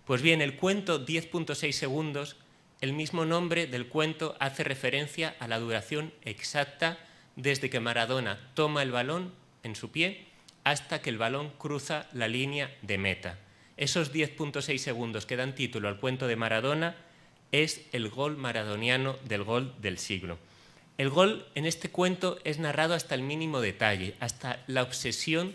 Pues bien, el cuento 10.6 segundos, el mismo nombre del cuento hace referencia a la duración exacta desde que Maradona toma el balón en su pie hasta que el balón cruza la línea de meta. Esos 10.6 segundos que dan título al cuento de Maradona es el gol maradoniano del gol del siglo. El gol en este cuento es narrado hasta el mínimo detalle, hasta la obsesión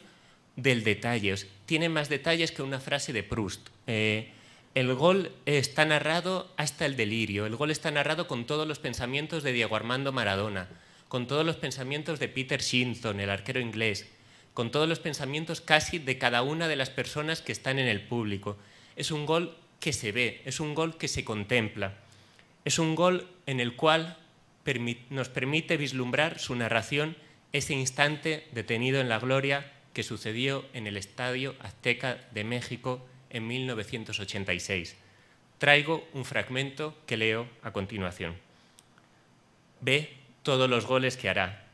del detalle. tiene más detalles que una frase de Proust. Eh, el gol está narrado hasta el delirio. El gol está narrado con todos los pensamientos de Diego Armando Maradona con todos los pensamientos de Peter Shinton, el arquero inglés, con todos los pensamientos casi de cada una de las personas que están en el público. Es un gol que se ve, es un gol que se contempla, es un gol en el cual nos permite vislumbrar su narración ese instante detenido en la gloria que sucedió en el Estadio Azteca de México en 1986. Traigo un fragmento que leo a continuación. Ve todos los goles que hará.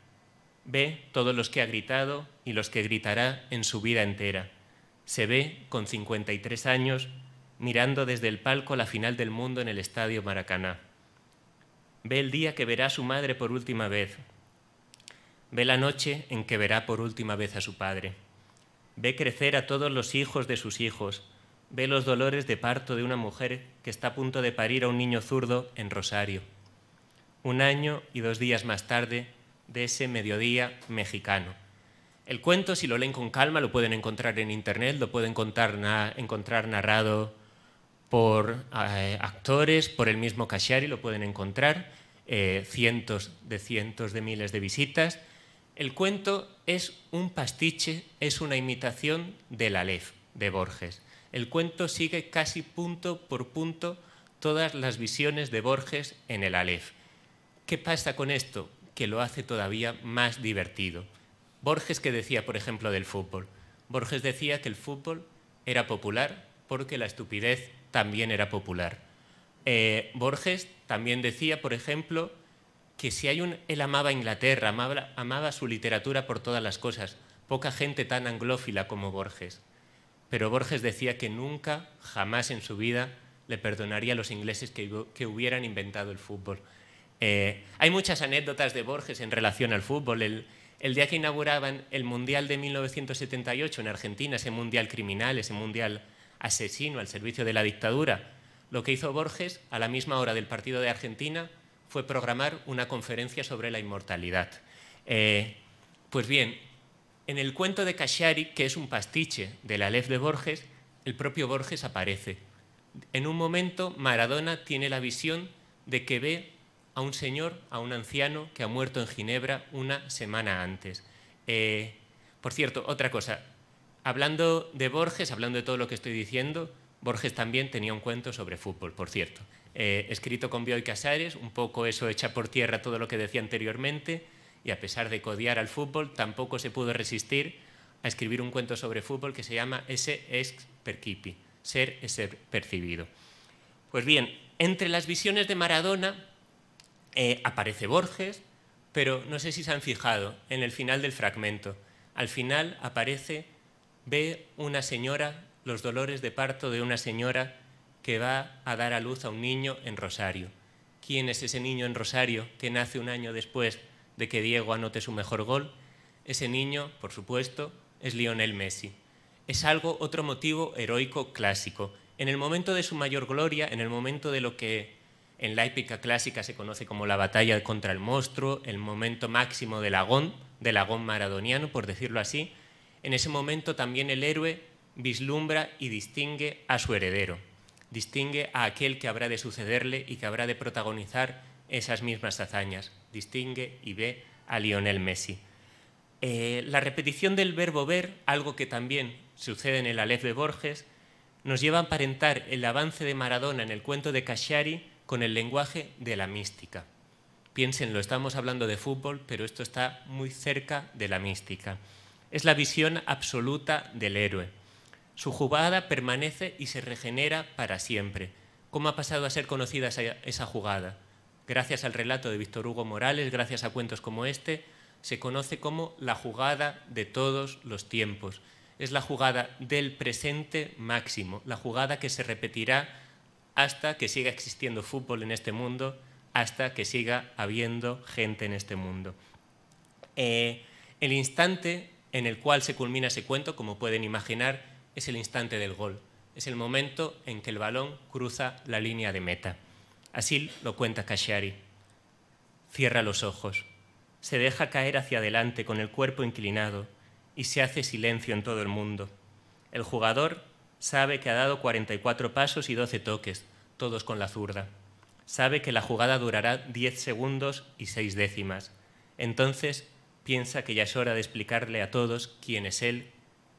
Ve todos los que ha gritado y los que gritará en su vida entera. Se ve, con 53 años, mirando desde el palco la final del mundo en el Estadio Maracaná. Ve el día que verá a su madre por última vez. Ve la noche en que verá por última vez a su padre. Ve crecer a todos los hijos de sus hijos. Ve los dolores de parto de una mujer que está a punto de parir a un niño zurdo en Rosario un año y dos días más tarde de ese mediodía mexicano. El cuento, si lo leen con calma, lo pueden encontrar en internet, lo pueden encontrar narrado por eh, actores, por el mismo Cachari, lo pueden encontrar, eh, cientos de cientos de miles de visitas. El cuento es un pastiche, es una imitación del Aleph de Borges. El cuento sigue casi punto por punto todas las visiones de Borges en el Aleph. ¿Qué pasa con esto? Que lo hace todavía más divertido. Borges que decía, por ejemplo, del fútbol. Borges decía que el fútbol era popular porque la estupidez también era popular. Eh, Borges también decía, por ejemplo, que si hay un... Él amaba Inglaterra, amaba, su literatura por todas las cosas. Poca gente tan anglófila como Borges. Pero Borges decía que nunca, jamás en su vida, le perdonaría a los ingleses que hubieran inventado el fútbol. Eh, hay muchas anécdotas de Borges en relación al fútbol. El, día que inauguraban el Mundial de 1978 en Argentina, ese Mundial criminal, ese Mundial asesino al servicio de la dictadura, lo que hizo Borges a la misma hora del partido de Argentina fue programar una conferencia sobre la inmortalidad. Eh, pues bien, en el cuento de Cachari, que es un pastiche de la Aleph de Borges, el propio Borges aparece. En un momento, Maradona tiene la visión de que ve a un señor, a un anciano que ha muerto en Ginebra una semana antes. Eh, por cierto, otra cosa, hablando de Borges, hablando de todo lo que estoy diciendo, Borges también tenía un cuento sobre fútbol, por cierto, eh, escrito con Bioy Casares, un poco eso echa por tierra todo lo que decía anteriormente, y a pesar de codiar al fútbol, tampoco se pudo resistir a escribir un cuento sobre fútbol que se llama Ese ex percipi, ser es percibido. Pues bien, entre las visiones de Maradona eh, aparece Borges, pero no sé si se han fijado en el final del fragmento. Al final aparece, ve una señora, los dolores de parto de una señora que va a dar a luz a un niño en Rosario. ¿Quién es ese niño en Rosario que nace un año después de que Diego anote su mejor gol? Ese niño, por supuesto, es Lionel Messi. Es algo, otro motivo heroico clásico. En el momento de su mayor gloria, en el momento de lo que en la épica clásica se conoce como la batalla contra el monstruo, el momento máximo del agón, del agón maradoniano, por decirlo así. En ese momento también el héroe vislumbra y distingue a su heredero, distingue a aquel que habrá de sucederle y que habrá de protagonizar esas mismas hazañas, distingue y ve a Lionel Messi. Eh, la repetición del verbo ver, algo que también sucede en el Aleph de Borges, nos lleva a aparentar el avance de Maradona en el cuento de Cacciari con el lenguaje de la mística. Piénsenlo, estamos hablando de fútbol, pero esto está muy cerca de la mística. Es la visión absoluta del héroe. Su jugada permanece y se regenera para siempre. ¿Cómo ha pasado a ser conocida esa, esa jugada? Gracias al relato de Víctor Hugo Morales, gracias a cuentos como este, se conoce como la jugada de todos los tiempos. Es la jugada del presente máximo, la jugada que se repetirá hasta que siga existiendo fútbol en este mundo, hasta que siga habiendo gente en este mundo. Eh, el instante en el cual se culmina ese cuento, como pueden imaginar, es el instante del gol. Es el momento en que el balón cruza la línea de meta. Así lo cuenta Kashiari. Cierra los ojos, se deja caer hacia adelante con el cuerpo inclinado y se hace silencio en todo el mundo. El jugador Sabe que ha dado 44 pasos y 12 toques, todos con la zurda. Sabe que la jugada durará 10 segundos y 6 décimas. Entonces piensa que ya es hora de explicarle a todos quién es él,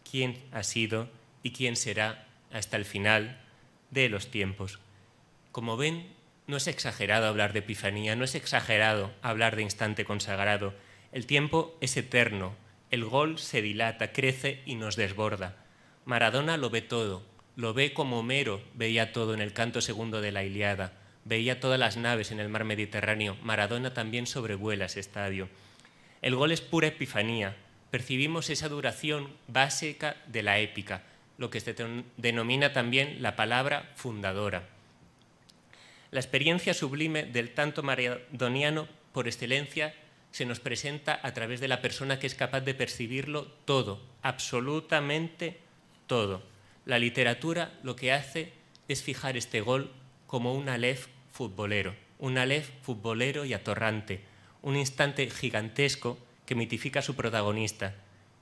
quién ha sido y quién será hasta el final de los tiempos. Como ven, no es exagerado hablar de epifanía, no es exagerado hablar de instante consagrado. El tiempo es eterno, el gol se dilata, crece y nos desborda. Maradona lo ve todo, lo ve como Homero veía todo en el canto segundo de la Iliada, veía todas las naves en el mar Mediterráneo, Maradona también sobrevuela ese estadio. El gol es pura epifanía, percibimos esa duración básica de la épica, lo que se denomina también la palabra fundadora. La experiencia sublime del tanto maradoniano por excelencia se nos presenta a través de la persona que es capaz de percibirlo todo, absolutamente todo todo. La literatura lo que hace es fijar este gol como un alef futbolero, un alef futbolero y atorrante, un instante gigantesco que mitifica a su protagonista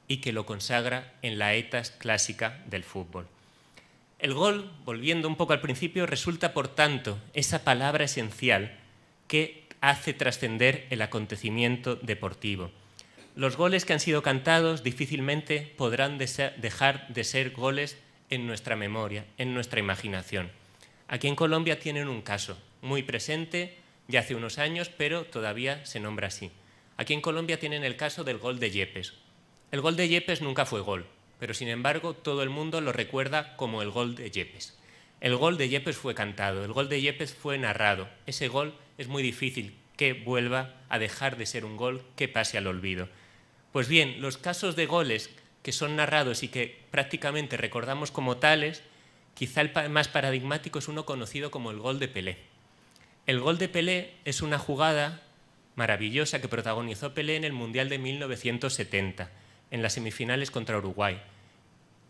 y que lo consagra en la etas clásica del fútbol. El gol, volviendo un poco al principio, resulta por tanto esa palabra esencial que hace trascender el acontecimiento deportivo los goles que han sido cantados difícilmente podrán dejar de ser goles en nuestra memoria, en nuestra imaginación. Aquí en Colombia tienen un caso muy presente, ya hace unos años, pero todavía se nombra así. Aquí en Colombia tienen el caso del gol de Yepes. El gol de Yepes nunca fue gol, pero sin embargo todo el mundo lo recuerda como el gol de Yepes. El gol de Yepes fue cantado, el gol de Yepes fue narrado. Ese gol es muy difícil que vuelva a dejar de ser un gol que pase al olvido. Pues bien, los casos de goles que son narrados y que prácticamente recordamos como tales, quizá el más paradigmático es uno conocido como el gol de Pelé. El gol de Pelé es una jugada maravillosa que protagonizó Pelé en el Mundial de 1970, en las semifinales contra Uruguay.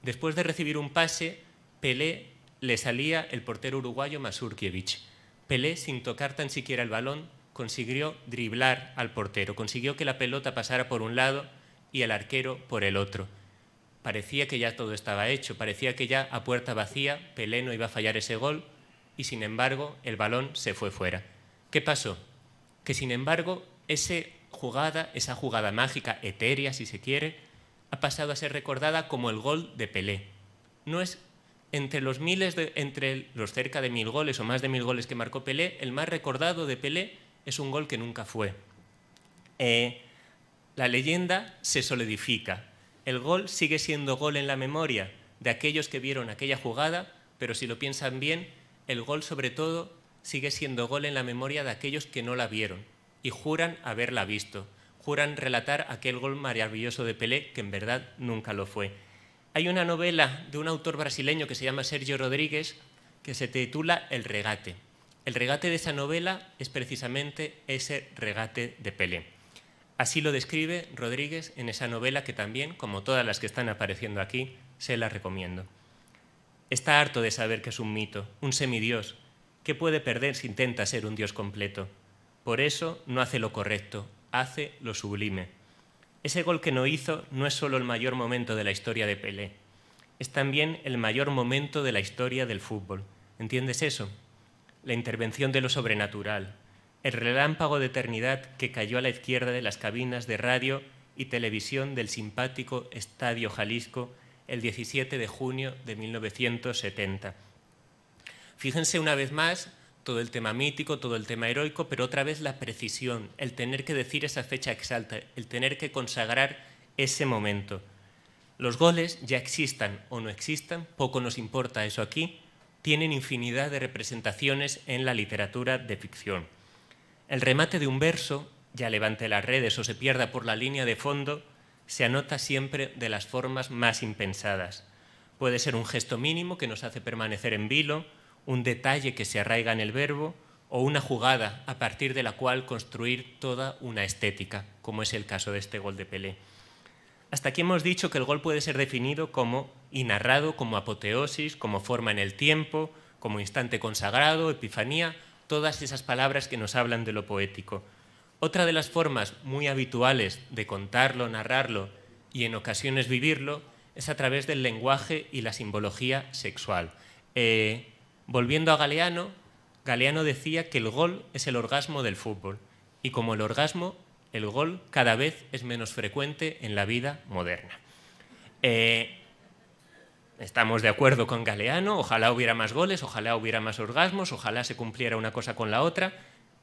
Después de recibir un pase, Pelé le salía el portero uruguayo Masurkiewicz. Pelé, sin tocar tan siquiera el balón, consiguió driblar al portero, consiguió que la pelota pasara por un lado y el arquero por el otro. Parecía que ya todo estaba hecho, parecía que ya a puerta vacía Pelé no iba a fallar ese gol y sin embargo el balón se fue fuera. ¿Qué pasó? Que sin embargo esa jugada, esa jugada mágica, etérea si se quiere, ha pasado a ser recordada como el gol de Pelé. No es entre los miles entre los cerca de mil goles o más de mil goles que marcó Pelé, el más recordado de Pelé es un gol que nunca fue. Eh, la leyenda se solidifica. El gol sigue siendo gol en la memoria de aquellos que vieron aquella jugada, pero si lo piensan bien, el gol sobre todo sigue siendo gol en la memoria de aquellos que no la vieron y juran haberla visto, juran relatar aquel gol maravilloso de Pelé que en verdad nunca lo fue. Hay una novela de un autor brasileño que se llama Sergio Rodríguez que se titula El regate. El regate de esa novela es precisamente ese regate de Pelé. Así lo describe Rodríguez en esa novela que también, como todas las que están apareciendo aquí, se la recomiendo. Está harto de saber que es un mito, un semidios, que puede perder si intenta ser un dios completo. Por eso no hace lo correcto, hace lo sublime. Ese gol que no hizo no es solo el mayor momento de la historia de Pelé, es también el mayor momento de la historia del fútbol. ¿Entiendes eso? la intervención de lo sobrenatural, el relámpago de eternidad que cayó a la izquierda de las cabinas de radio y televisión del simpático Estadio Jalisco el 17 de junio de 1970. Fíjense una vez más todo el tema mítico, todo el tema heroico, pero otra vez la precisión, el tener que decir esa fecha exalta, el tener que consagrar ese momento. Los goles ya existan o no existan, poco nos importa eso aquí, tienen infinidad de representaciones en la literatura de ficción. El remate de un verso, ya levante las redes o se pierda por la línea de fondo, se anota siempre de las formas más impensadas. Puede ser un gesto mínimo que nos hace permanecer en vilo, un detalle que se arraiga en el verbo o una jugada a partir de la cual construir toda una estética, como es el caso de este gol de Pelé. Hasta aquí hemos dicho que el gol puede ser definido como y narrado como apoteosis, como forma en el tiempo, como instante consagrado, epifanía, todas esas palabras que nos hablan de lo poético. Otra de las formas muy habituales de contarlo, narrarlo y en ocasiones vivirlo es a través del lenguaje y la simbología sexual. Eh, volviendo a Galeano, Galeano decía que el gol es el orgasmo del fútbol y como el orgasmo, el gol cada vez es menos frecuente en la vida moderna. Eh, Estamos de acuerdo con Galeano, ojalá hubiera más goles, ojalá hubiera más orgasmos, ojalá se cumpliera una cosa con la otra,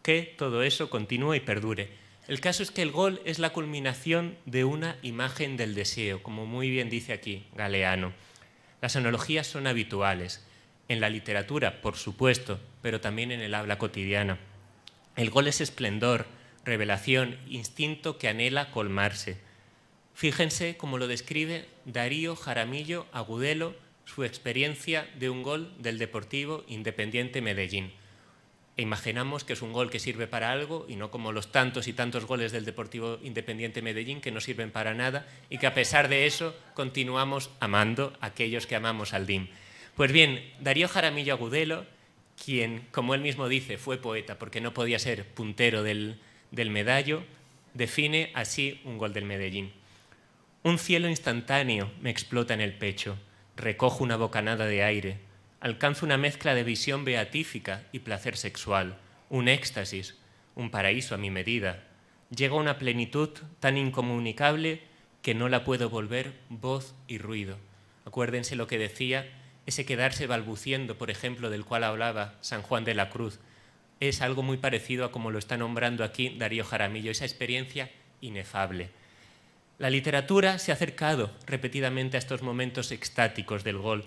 que todo eso continúe y perdure. El caso es que el gol es la culminación de una imagen del deseo, como muy bien dice aquí Galeano. Las analogías son habituales, en la literatura, por supuesto, pero también en el habla cotidiana. El gol es esplendor, revelación, instinto que anhela colmarse. Fíjense cómo lo describe Darío Jaramillo Agudelo, su experiencia de un gol del Deportivo Independiente Medellín. E imaginamos que es un gol que sirve para algo y no como los tantos y tantos goles del Deportivo Independiente Medellín que no sirven para nada y que a pesar de eso continuamos amando a aquellos que amamos al DIM. Pues bien, Darío Jaramillo Agudelo, quien, como él mismo dice, fue poeta porque no podía ser puntero del, del medallo, define así un gol del Medellín. Un cielo instantáneo me explota en el pecho, recojo una bocanada de aire, alcanzo una mezcla de visión beatífica y placer sexual, un éxtasis, un paraíso a mi medida. Llego a una plenitud tan incomunicable que no la puedo volver voz y ruido. Acuérdense lo que decía, ese quedarse balbuciendo, por ejemplo, del cual hablaba San Juan de la Cruz, es algo muy parecido a como lo está nombrando aquí Darío Jaramillo, esa experiencia inefable. La literatura se ha acercado repetidamente a estos momentos extáticos del gol,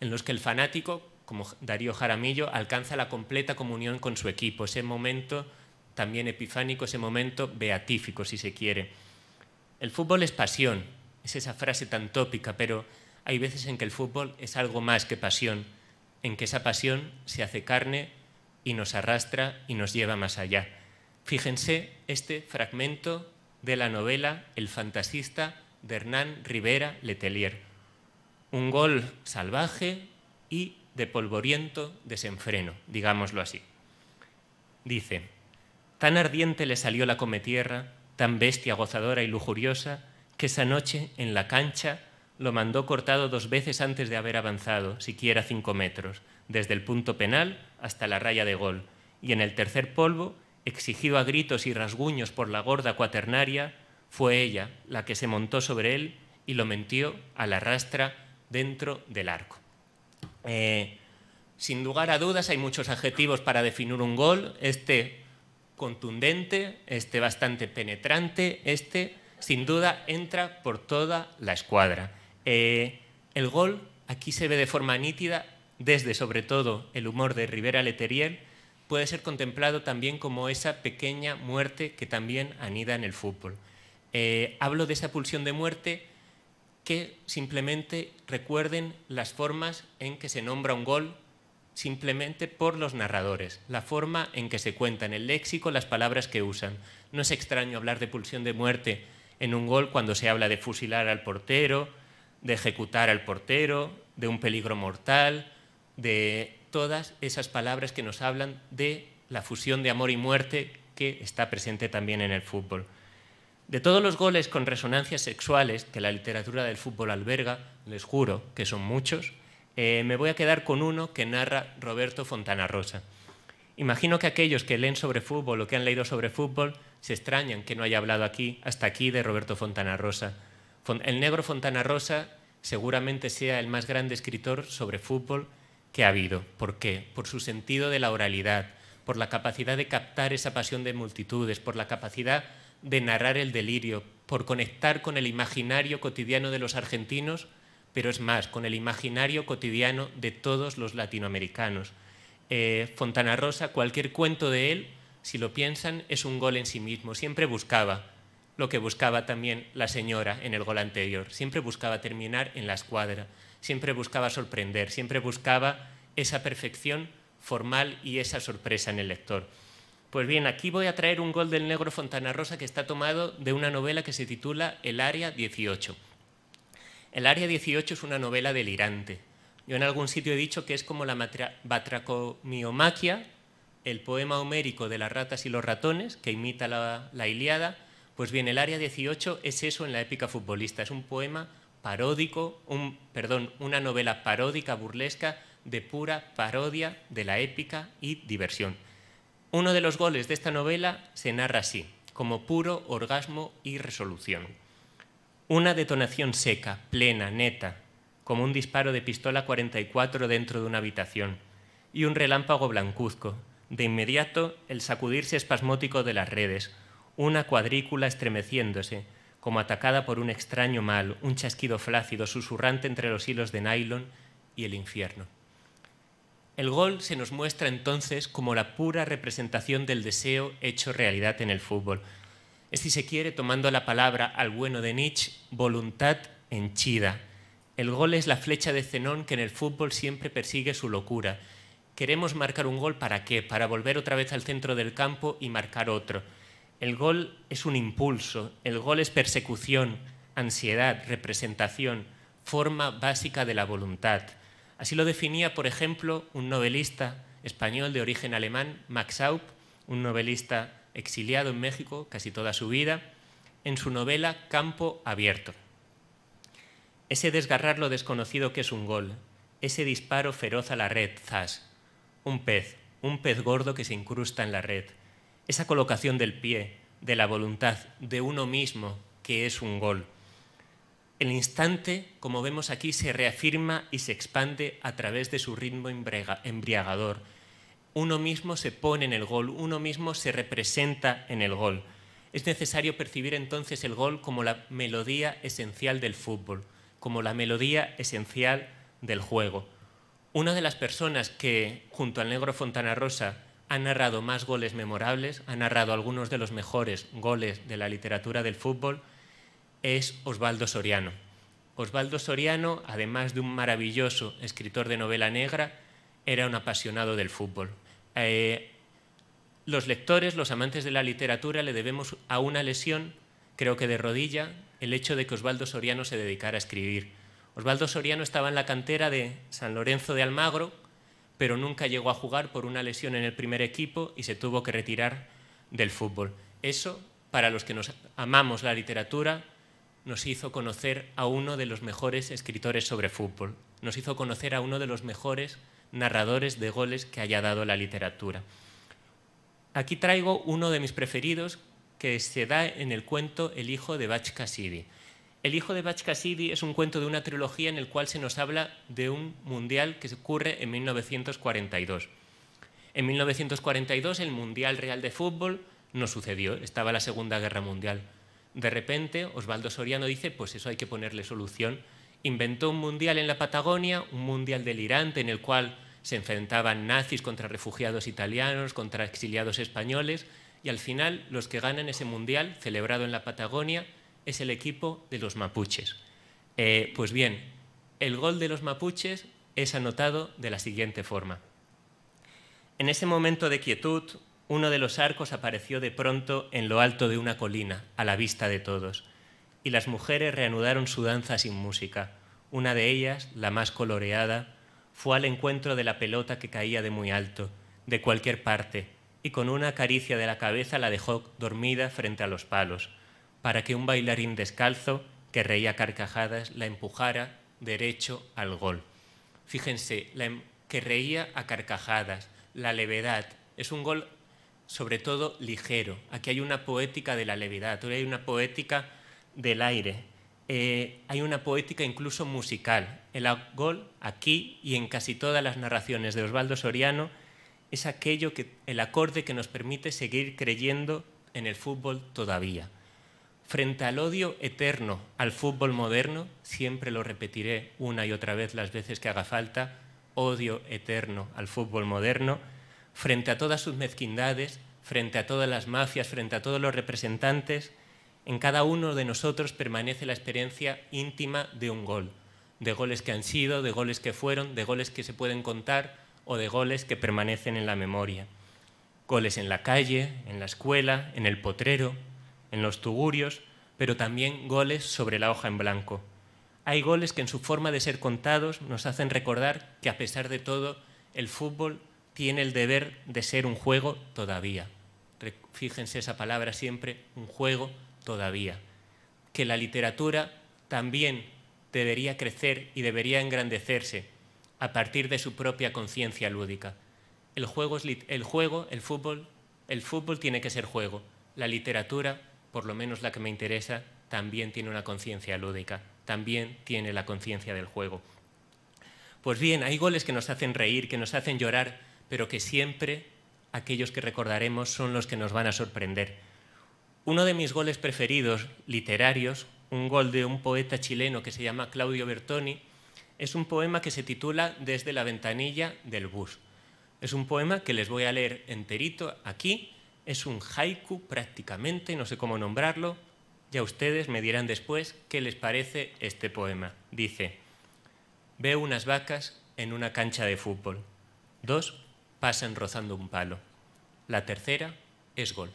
en los que el fanático, como Darío Jaramillo, alcanza la completa comunión con su equipo, ese momento también epifánico, ese momento beatífico, si se quiere. El fútbol es pasión, es esa frase tan tópica, pero hay veces en que el fútbol es algo más que pasión, en que esa pasión se hace carne y nos arrastra y nos lleva más allá. Fíjense este fragmento de la novela El fantasista de Hernán Rivera Letelier. Un gol salvaje y de polvoriento desenfreno, digámoslo así. Dice, tan ardiente le salió la cometierra, tan bestia gozadora y lujuriosa, que esa noche, en la cancha, lo mandó cortado dos veces antes de haber avanzado, siquiera cinco metros, desde el punto penal hasta la raya de gol, y en el tercer polvo exigido a gritos y rasguños por la gorda cuaternaria, fue ella la que se montó sobre él y lo mentió a la rastra dentro del arco. Eh, sin lugar a dudas hay muchos adjetivos para definir un gol, este contundente, este bastante penetrante, este sin duda entra por toda la escuadra. Eh, el gol aquí se ve de forma nítida desde sobre todo el humor de Rivera Leteriel, puede ser contemplado también como esa pequeña muerte que también anida en el fútbol. Eh, hablo de esa pulsión de muerte que simplemente recuerden las formas en que se nombra un gol simplemente por los narradores, la forma en que se cuentan, el léxico, las palabras que usan. No es extraño hablar de pulsión de muerte en un gol cuando se habla de fusilar al portero, de ejecutar al portero, de un peligro mortal, de todas esas palabras que nos hablan de la fusión de amor y muerte que está presente también en el fútbol. De todos los goles con resonancias sexuales que la literatura del fútbol alberga, les juro que son muchos, eh, me voy a quedar con uno que narra Roberto Fontana Rosa. Imagino que aquellos que leen sobre fútbol o que han leído sobre fútbol se extrañan que no haya hablado aquí, hasta aquí, de Roberto Fontana Rosa. El negro Fontana Rosa seguramente sea el más grande escritor sobre fútbol que ha habido. ¿Por qué? Por su sentido de la oralidad, por la capacidad de captar esa pasión de multitudes, por la capacidad de narrar el delirio, por conectar con el imaginario cotidiano de los argentinos, pero es más, con el imaginario cotidiano de todos los latinoamericanos. Eh, Fontana Rosa, cualquier cuento de él, si lo piensan, es un gol en sí mismo. Siempre buscaba lo que buscaba también la señora en el gol anterior. Siempre buscaba terminar en la escuadra siempre buscaba sorprender, siempre buscaba esa perfección formal y esa sorpresa en el lector. Pues bien, aquí voy a traer un gol del negro Fontana Rosa que está tomado de una novela que se titula El Área 18. El Área 18 es una novela delirante. Yo en algún sitio he dicho que es como la batracomiomaquia, el poema homérico de las ratas y los ratones, que imita la, Iliada. Pues bien, el Área 18 es eso en la épica futbolista, es un poema paródico, un, perdón, una novela paródica burlesca de pura parodia de la épica y diversión. Uno de los goles de esta novela se narra así, como puro orgasmo y resolución. Una detonación seca, plena, neta, como un disparo de pistola 44 dentro de una habitación, y un relámpago blancuzco. De inmediato, el sacudirse espasmótico de las redes, una cuadrícula estremeciéndose, como atacada por un extraño mal, un chasquido flácido susurrante entre los hilos de nylon y el infierno. El gol se nos muestra entonces como la pura representación del deseo hecho realidad en el fútbol. Es si se quiere, tomando la palabra al bueno de Nietzsche, voluntad henchida. El gol es la flecha de Zenón que en el fútbol siempre persigue su locura. Queremos marcar un gol para qué? Para volver otra vez al centro del campo y marcar otro. El gol es un impulso, el gol es persecución, ansiedad, representación, forma básica de la voluntad. Así lo definía, por ejemplo, un novelista español de origen alemán, Max Haup, un novelista exiliado en México casi toda su vida, en su novela Campo Abierto. Ese desgarrar lo desconocido que es un gol, ese disparo feroz a la red, zas, un pez, un pez gordo que se incrusta en la red, esa colocación del pie, de la voluntad, de uno mismo, que es un gol. El instante, como vemos aquí, se reafirma y se expande a través de su ritmo embriagador. Uno mismo se pone en el gol, uno mismo se representa en el gol. Es necesario percibir entonces el gol como la melodía esencial del fútbol, como la melodía esencial del juego. Una de las personas que, junto al negro Fontana Rosa, ha narrado más goles memorables, ha narrado algunos de los mejores goles de la literatura del fútbol, es Osvaldo Soriano. Osvaldo Soriano, además de un maravilloso escritor de novela negra, era un apasionado del fútbol. Eh, los lectores, los amantes de la literatura, le debemos a una lesión, creo que de rodilla, el hecho de que Osvaldo Soriano se dedicara a escribir. Osvaldo Soriano estaba en la cantera de San Lorenzo de Almagro, pero nunca llegó a jugar por una lesión en el primer equipo y se tuvo que retirar del fútbol. Eso, para los que nos amamos la literatura, nos hizo conocer a uno de los mejores escritores sobre fútbol, nos hizo conocer a uno de los mejores narradores de goles que haya dado la literatura. Aquí traigo uno de mis preferidos que se da en el cuento El hijo de Bach Cassidy. El hijo de Bach Cassidy es un cuento de una trilogía en el cual se nos habla de un mundial que ocurre en 1942. En 1942 el Mundial Real de Fútbol no sucedió, estaba la Segunda Guerra Mundial. De repente Osvaldo Soriano dice, pues eso hay que ponerle solución. Inventó un mundial en la Patagonia, un mundial delirante en el cual se enfrentaban nazis contra refugiados italianos, contra exiliados españoles, y al final los que ganan ese mundial, celebrado en la Patagonia, es el equipo de los mapuches. Eh, pues bien, el gol de los mapuches es anotado de la siguiente forma. En ese momento de quietud, uno de los arcos apareció de pronto en lo alto de una colina, a la vista de todos, y las mujeres reanudaron su danza sin música. Una de ellas, la más coloreada, fue al encuentro de la pelota que caía de muy alto, de cualquier parte, y con una caricia de la cabeza la dejó dormida frente a los palos para que un bailarín descalzo que reía a carcajadas la empujara derecho al gol. Fíjense, em-, que reía a carcajadas, la levedad. Es un gol sobre todo ligero. Aquí hay una poética de la levedad, hay una poética del aire, eh, hay una poética incluso musical. El gol aquí y en casi todas las narraciones de Osvaldo Soriano es aquello que el acorde que nos permite seguir creyendo en el fútbol todavía frente al odio eterno al fútbol moderno, siempre lo repetiré una y otra vez las veces que haga falta, odio eterno al fútbol moderno, frente a todas sus mezquindades, frente a todas las mafias, frente a todos los representantes, en cada uno de nosotros permanece la experiencia íntima de un gol, de goles que han sido, de goles que fueron, de goles que se pueden contar o de goles que permanecen en la memoria. Goles en la calle, en la escuela, en el potrero, en los tugurios, pero también goles sobre la hoja en blanco. Hay goles que en su forma de ser contados nos hacen recordar que a pesar de todo, el fútbol tiene el deber de ser un juego todavía. Fíjense esa palabra siempre, un juego todavía. Que la literatura también debería crecer y debería engrandecerse a partir de su propia conciencia lúdica. El juego, el juego, el fútbol, el fútbol tiene que ser juego, la literatura por lo menos la que me interesa, también tiene una conciencia lúdica, también tiene la conciencia del juego. Pues bien, hay goles que nos hacen reír, que nos hacen llorar, pero que siempre aquellos que recordaremos son los que nos van a sorprender. Uno de mis goles preferidos literarios, un gol de un poeta chileno que se llama Claudio Bertoni, es un poema que se titula Desde la ventanilla del bus. Es un poema que les voy a leer enterito aquí es un haiku prácticamente, no sé cómo nombrarlo, ya ustedes me dirán después qué les parece este poema. Dice, veo unas vacas en una cancha de fútbol, dos pasan rozando un palo, la tercera es gol.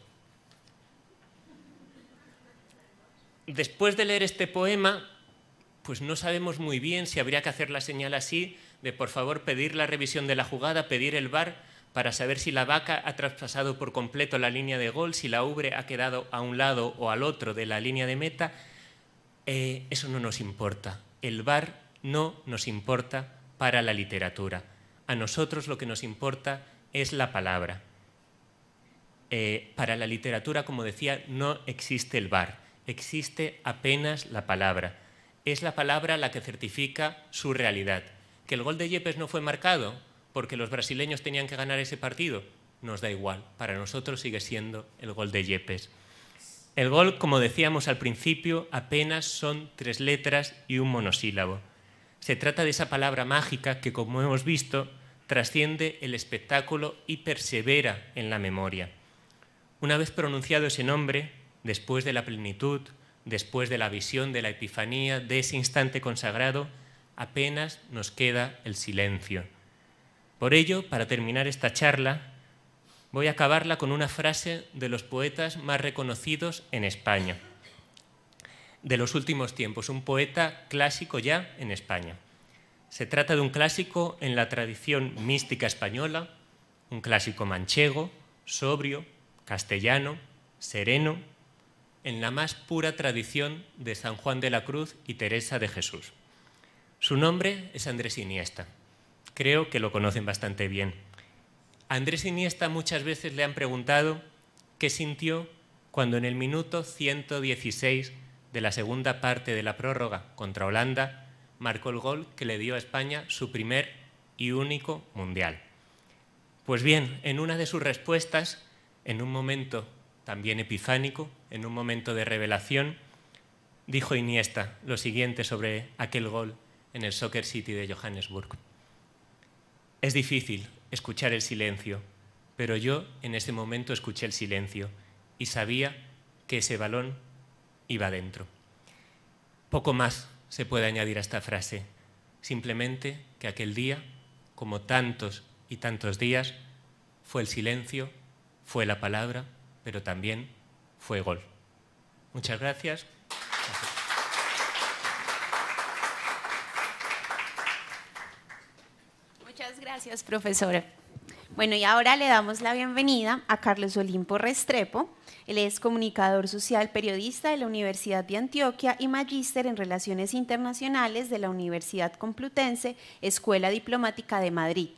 Después de leer este poema, pues no sabemos muy bien si habría que hacer la señal así de por favor pedir la revisión de la jugada, pedir el bar, para saber si la vaca ha traspasado por completo la línea de gol, si la ubre ha quedado a un lado o al otro de la línea de meta, eh, eso no nos importa. El bar no nos importa para la literatura. A nosotros lo que nos importa es la palabra. Eh, para la literatura, como decía, no existe el VAR, existe apenas la palabra. Es la palabra la que certifica su realidad. ¿Que el gol de Yepes no fue marcado? porque los brasileños tenían que ganar ese partido, nos da igual. Para nosotros sigue siendo el gol de Yepes. El gol, como decíamos al principio, apenas son tres letras y un monosílabo. Se trata de esa palabra mágica que, como hemos visto, trasciende el espectáculo y persevera en la memoria. Una vez pronunciado ese nombre, después de la plenitud, después de la visión de la Epifanía, de ese instante consagrado, apenas nos queda el silencio por ello, para terminar esta charla, voy a acabarla con una frase de los poetas más reconocidos en España, de los últimos tiempos, un poeta clásico ya en España. Se trata de un clásico en la tradición mística española, un clásico manchego, sobrio, castellano, sereno, en la más pura tradición de San Juan de la Cruz y Teresa de Jesús. Su nombre es Andrés Iniesta creo que lo conocen bastante bien. Andrés Iniesta muchas veces le han preguntado qué sintió cuando en el minuto 116 de la segunda parte de la prórroga contra Holanda marcó el gol que le dio a España su primer y único mundial. Pues bien, en una de sus respuestas, en un momento también epifánico, en un momento de revelación, dijo Iniesta lo siguiente sobre aquel gol en el Soccer City de Johannesburg. Es difícil escuchar el silencio, pero yo en ese momento escuché el silencio y sabía que ese balón iba dentro. Poco más se puede añadir a esta frase, simplemente que aquel día, como tantos y tantos días, fue el silencio, fue la palabra, pero también fue gol. Muchas gracias. Gracias, profesora. Bueno, y ahora le damos la bienvenida a Carlos Olimpo Restrepo. Él es comunicador social, periodista de la Universidad de Antioquia y magíster en Relaciones Internacionales de la Universidad Complutense, Escuela Diplomática de Madrid.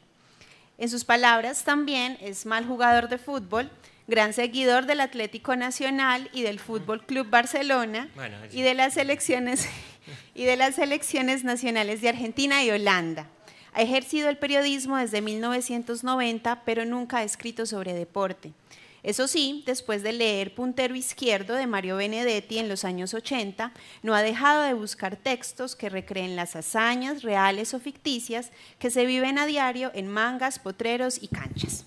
En sus palabras, también es mal jugador de fútbol, gran seguidor del Atlético Nacional y del Fútbol Club Barcelona y de las selecciones y de las selecciones nacionales de Argentina y Holanda. Ha ejercido el periodismo desde 1990, pero nunca ha escrito sobre deporte. Eso sí, después de leer Puntero Izquierdo de Mario Benedetti en los años 80, no ha dejado de buscar textos que recreen las hazañas reales o ficticias que se viven a diario en mangas, potreros y canchas.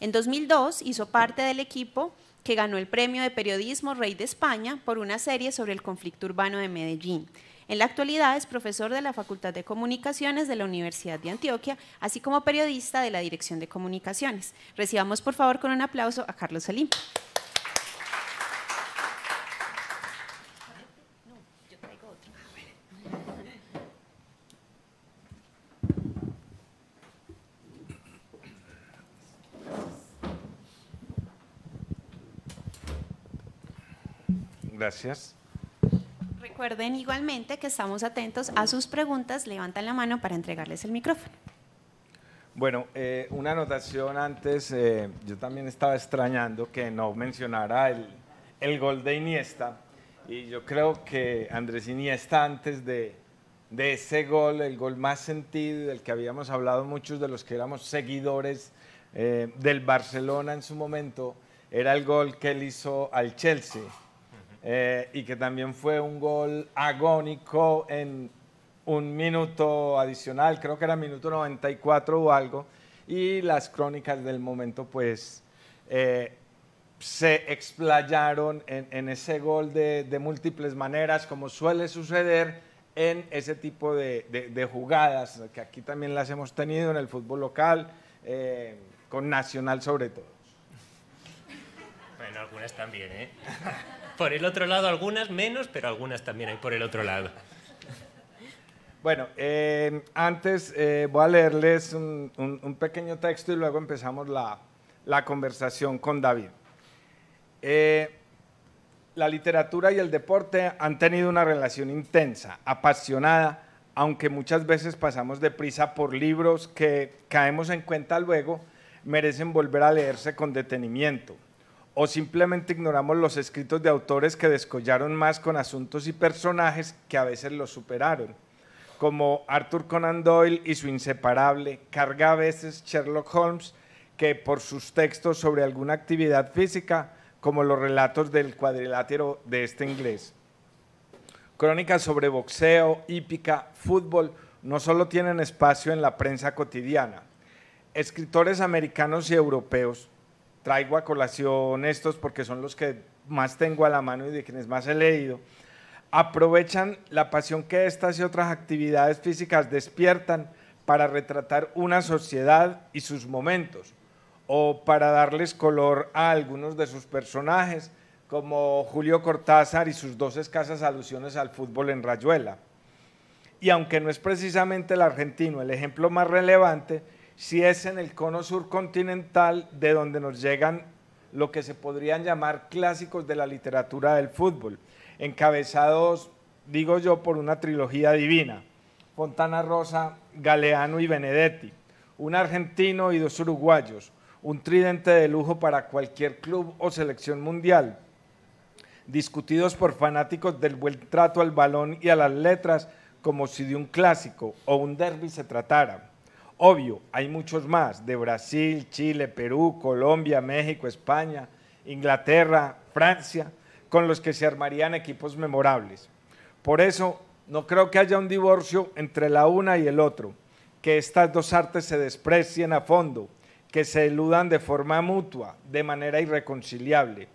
En 2002 hizo parte del equipo que ganó el premio de periodismo Rey de España por una serie sobre el conflicto urbano de Medellín, en la actualidad es profesor de la Facultad de Comunicaciones de la Universidad de Antioquia, así como periodista de la Dirección de Comunicaciones. Recibamos por favor con un aplauso a Carlos Salim. Gracias. Recuerden igualmente que estamos atentos a sus preguntas. Levantan la mano para entregarles el micrófono. Bueno, eh, una anotación antes. Eh, yo también estaba extrañando que no mencionara el, el gol de Iniesta. Y yo creo que Andrés Iniesta antes de, de ese gol, el gol más sentido, del que habíamos hablado muchos de los que éramos seguidores eh, del Barcelona en su momento, era el gol que él hizo al Chelsea eh, y que también fue un gol agónico en un minuto adicional, creo que era minuto 94 o algo, y las crónicas del momento pues eh, se explayaron en, ese gol de, múltiples maneras, como suele suceder en ese tipo de, jugadas, que aquí también las hemos tenido en el fútbol local, eh, con Nacional sobre todo. Bueno, algunas también, ¿eh? Por el otro lado algunas menos, pero algunas también hay por el otro lado. Bueno, eh, antes eh, voy a leerles un, pequeño texto y luego empezamos la, la conversación con David. Eh, la literatura y el deporte han tenido una relación intensa, apasionada, aunque muchas veces pasamos deprisa por libros que caemos en cuenta luego, merecen volver a leerse con detenimiento o simplemente ignoramos los escritos de autores que descollaron más con asuntos y personajes que a veces los superaron, como Arthur Conan Doyle y su inseparable carga a veces Sherlock Holmes, que por sus textos sobre alguna actividad física, como los relatos del cuadrilátero de este inglés. Crónicas sobre boxeo, hípica, fútbol, no solo tienen espacio en la prensa cotidiana. Escritores americanos y europeos traigo a colación estos porque son los que más tengo a la mano y de quienes más he leído, aprovechan la pasión que estas y otras actividades físicas despiertan para retratar una sociedad y sus momentos, o para darles color a algunos de sus personajes, como Julio Cortázar y sus dos escasas alusiones al fútbol en Rayuela. Y aunque no es precisamente el argentino el ejemplo más relevante, si es en el cono sur continental de donde nos llegan lo que se podrían llamar clásicos de la literatura del fútbol, encabezados, digo yo, por una trilogía divina, Fontana Rosa, Galeano y Benedetti, un argentino y dos uruguayos, un tridente de lujo para cualquier club o selección mundial, discutidos por fanáticos del buen trato al balón y a las letras como si de un clásico o un derby se tratara Obvio, hay muchos más, de Brasil, Chile, Perú, Colombia, México, España, Inglaterra, Francia, con los que se armarían equipos memorables. Por eso, no creo que haya un divorcio entre la una y el otro, que estas dos artes se desprecien a fondo, que se eludan de forma mutua, de manera irreconciliable.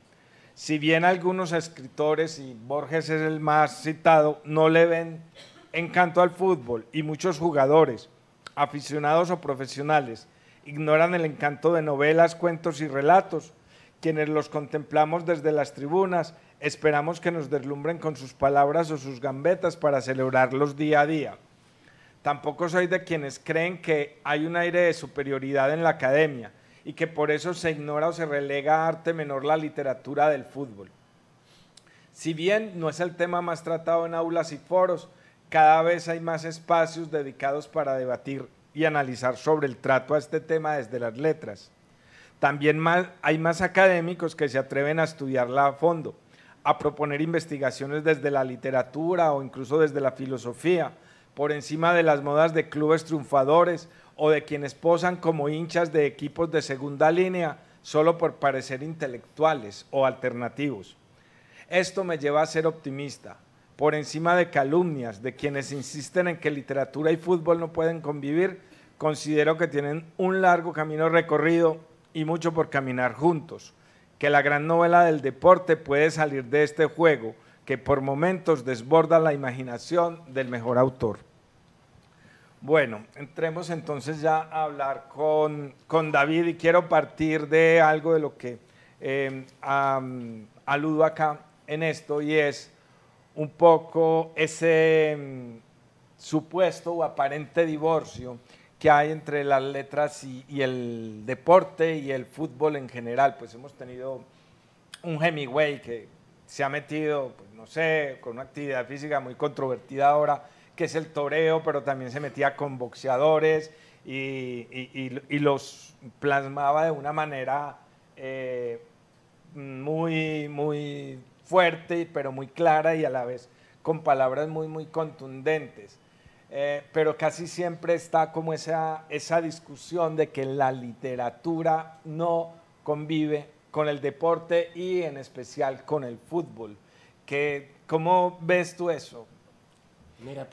Si bien algunos escritores, y Borges es el más citado, no le ven encanto al fútbol, y muchos jugadores, aficionados o profesionales, ignoran el encanto de novelas, cuentos y relatos. Quienes los contemplamos desde las tribunas, esperamos que nos deslumbren con sus palabras o sus gambetas para celebrarlos día a día. Tampoco soy de quienes creen que hay un aire de superioridad en la academia y que por eso se ignora o se relega a arte menor la literatura del fútbol. Si bien no es el tema más tratado en aulas y foros, cada vez hay más espacios dedicados para debatir y analizar sobre el trato a este tema desde las letras. También hay más académicos que se atreven a estudiarla a fondo, a proponer investigaciones desde la literatura o incluso desde la filosofía, por encima de las modas de clubes triunfadores o de quienes posan como hinchas de equipos de segunda línea solo por parecer intelectuales o alternativos. Esto me lleva a ser optimista, por encima de calumnias de quienes insisten en que literatura y fútbol no pueden convivir, considero que tienen un largo camino recorrido y mucho por caminar juntos, que la gran novela del deporte puede salir de este juego que por momentos desborda la imaginación del mejor autor. Bueno, entremos entonces ya a hablar con, David y quiero partir de algo de lo que eh, aludo acá en esto y es un poco ese mm, supuesto o aparente divorcio que hay entre las letras y, el deporte y el fútbol en general. Pues hemos tenido un Hemingway que se ha metido, pues, no sé, con una actividad física muy controvertida ahora, que es el toreo, pero también se metía con boxeadores y, los plasmaba de una manera eh, muy, muy fuerte, pero muy clara y a la vez con palabras muy, muy contundentes. Eh, pero casi siempre está como esa, esa discusión de que la literatura no convive con el deporte y en especial con el fútbol. Que, ¿Cómo ves tú eso? Mira,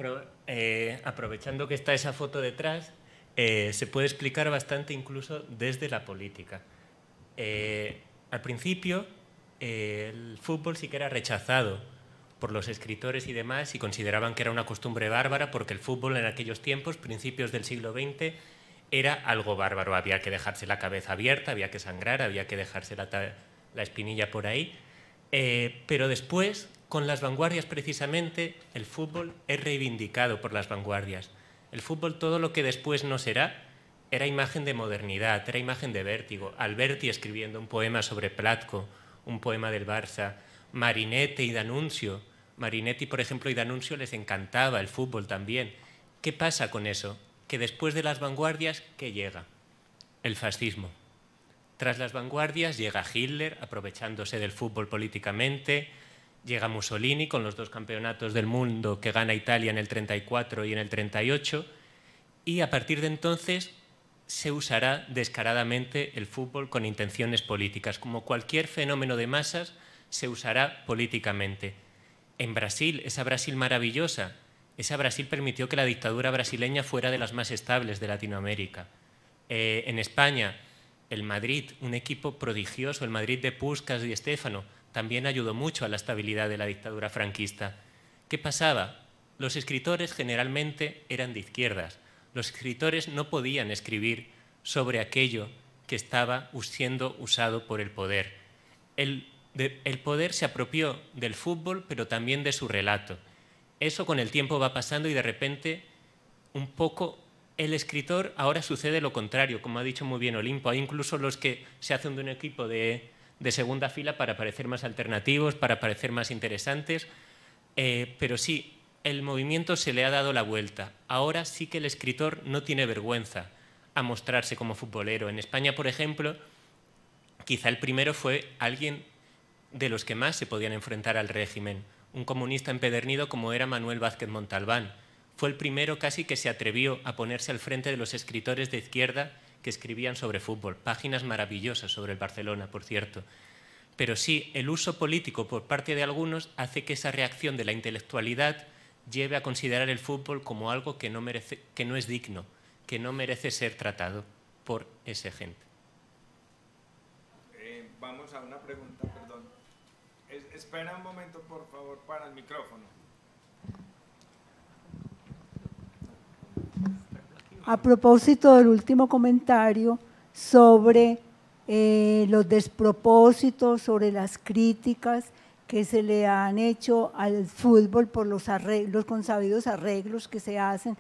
eh, aprovechando que está esa foto detrás, eh, se puede explicar bastante incluso desde la política. al principio, eh, el fútbol sí que era rechazado por los escritores y demás y consideraban que era una costumbre bárbara porque el fútbol en aquellos tiempos, principios del siglo XX, era algo bárbaro. Había que dejarse la cabeza abierta, había que sangrar, había que dejarse la, espinilla por ahí. Eh, pero después, con las vanguardias precisamente, el fútbol es reivindicado por las vanguardias. El fútbol, todo lo que después no será, era imagen de modernidad, era imagen de vértigo. Alberti escribiendo un poema sobre Platko un poema del Barça, Marinetti y Danuncio. Marinetti, por ejemplo, y Danuncio les encantaba el fútbol también. ¿Qué pasa con eso? Que después de las vanguardias, ¿qué llega? El fascismo. Tras las vanguardias llega Hitler aprovechándose del fútbol políticamente, llega Mussolini con los dos campeonatos del mundo que gana Italia en el 34 y en el 38, y a partir de entonces se usará descaradamente el fútbol con intenciones políticas. Como cualquier fenómeno de masas, se usará políticamente. En Brasil, esa Brasil maravillosa, esa Brasil permitió que la dictadura brasileña fuera de las más estables de Latinoamérica. Eh, en España, el Madrid, un equipo prodigioso, el Madrid de Puskas y Estéfano, también ayudó mucho a la estabilidad de la dictadura franquista. ¿Qué pasaba? Los escritores generalmente eran de izquierdas los escritores no podían escribir sobre aquello que estaba siendo usado por el poder. El, poder se apropió del fútbol, pero también de su relato. Eso con el tiempo va pasando y de repente un poco el escritor ahora sucede lo contrario, como ha dicho muy bien Olimpo. Hay incluso los que se hacen de un equipo de, segunda fila para parecer más alternativos, para parecer más interesantes. Eh, pero sí, el movimiento se le ha dado la vuelta. Ahora sí que el escritor no tiene vergüenza a mostrarse como futbolero. En España, por ejemplo, quizá el primero fue alguien de los que más se podían enfrentar al régimen, un comunista empedernido como era Manuel Vázquez Montalbán. Fue el primero casi que se atrevió a ponerse al frente de los escritores de izquierda que escribían sobre fútbol, páginas maravillosas sobre el Barcelona, por cierto. Pero sí, el uso político por parte de algunos hace que esa reacción de la intelectualidad lleve a considerar el fútbol como algo que no, merece, que no es digno, que no merece ser tratado por esa gente. Eh, vamos a una pregunta, perdón. espera un momento, por favor, para el micrófono. A propósito del último comentario sobre eh, los despropósitos, sobre las críticas, que se le han hecho al fútbol por los consabidos arreglos que se hacen.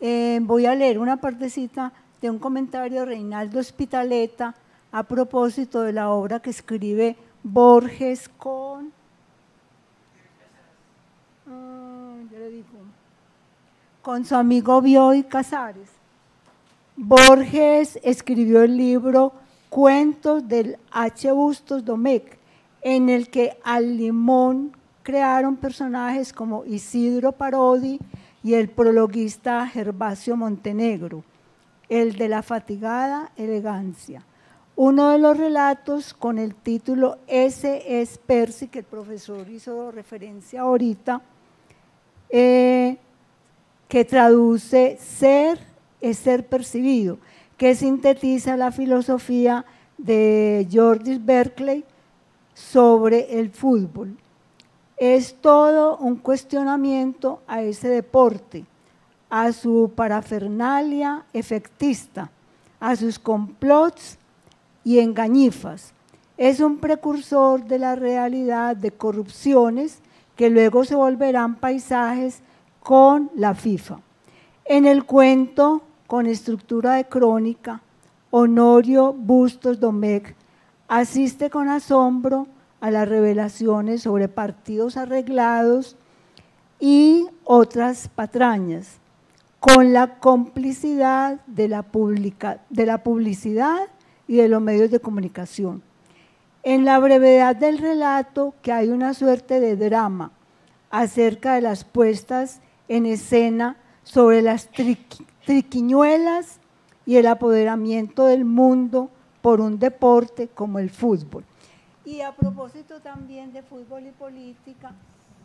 Eh, voy a leer una partecita de un comentario de Reinaldo Spitaleta a propósito de la obra que escribe Borges con... Ah, con su amigo Bioy Casares. Borges escribió el libro Cuentos del H. Bustos Domecq en el que al limón crearon personajes como Isidro Parodi y el prologuista Gervasio Montenegro, el de la fatigada elegancia. Uno de los relatos con el título Ese es Percy, que el profesor hizo referencia ahorita, eh, que traduce ser es ser percibido, que sintetiza la filosofía de George Berkeley sobre el fútbol. Es todo un cuestionamiento a ese deporte, a su parafernalia efectista, a sus complots y engañifas. Es un precursor de la realidad de corrupciones que luego se volverán paisajes con la FIFA. En el cuento, con estructura de crónica, Honorio Bustos Domecq asiste con asombro a las revelaciones sobre partidos arreglados y otras patrañas, con la complicidad de la, de la publicidad y de los medios de comunicación. En la brevedad del relato que hay una suerte de drama acerca de las puestas en escena sobre las triquiñuelas y el apoderamiento del mundo por un deporte como el fútbol. Y a propósito también de fútbol y política,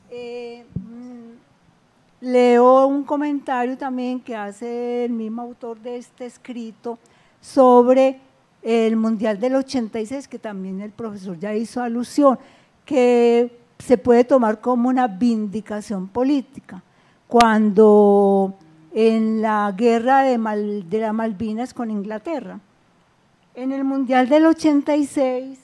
eh, mm, leo un comentario también que hace el mismo autor de este escrito sobre el Mundial del 86, que también el profesor ya hizo alusión, que se puede tomar como una vindicación política. Cuando en la guerra de, de las Malvinas con Inglaterra, en el Mundial del 86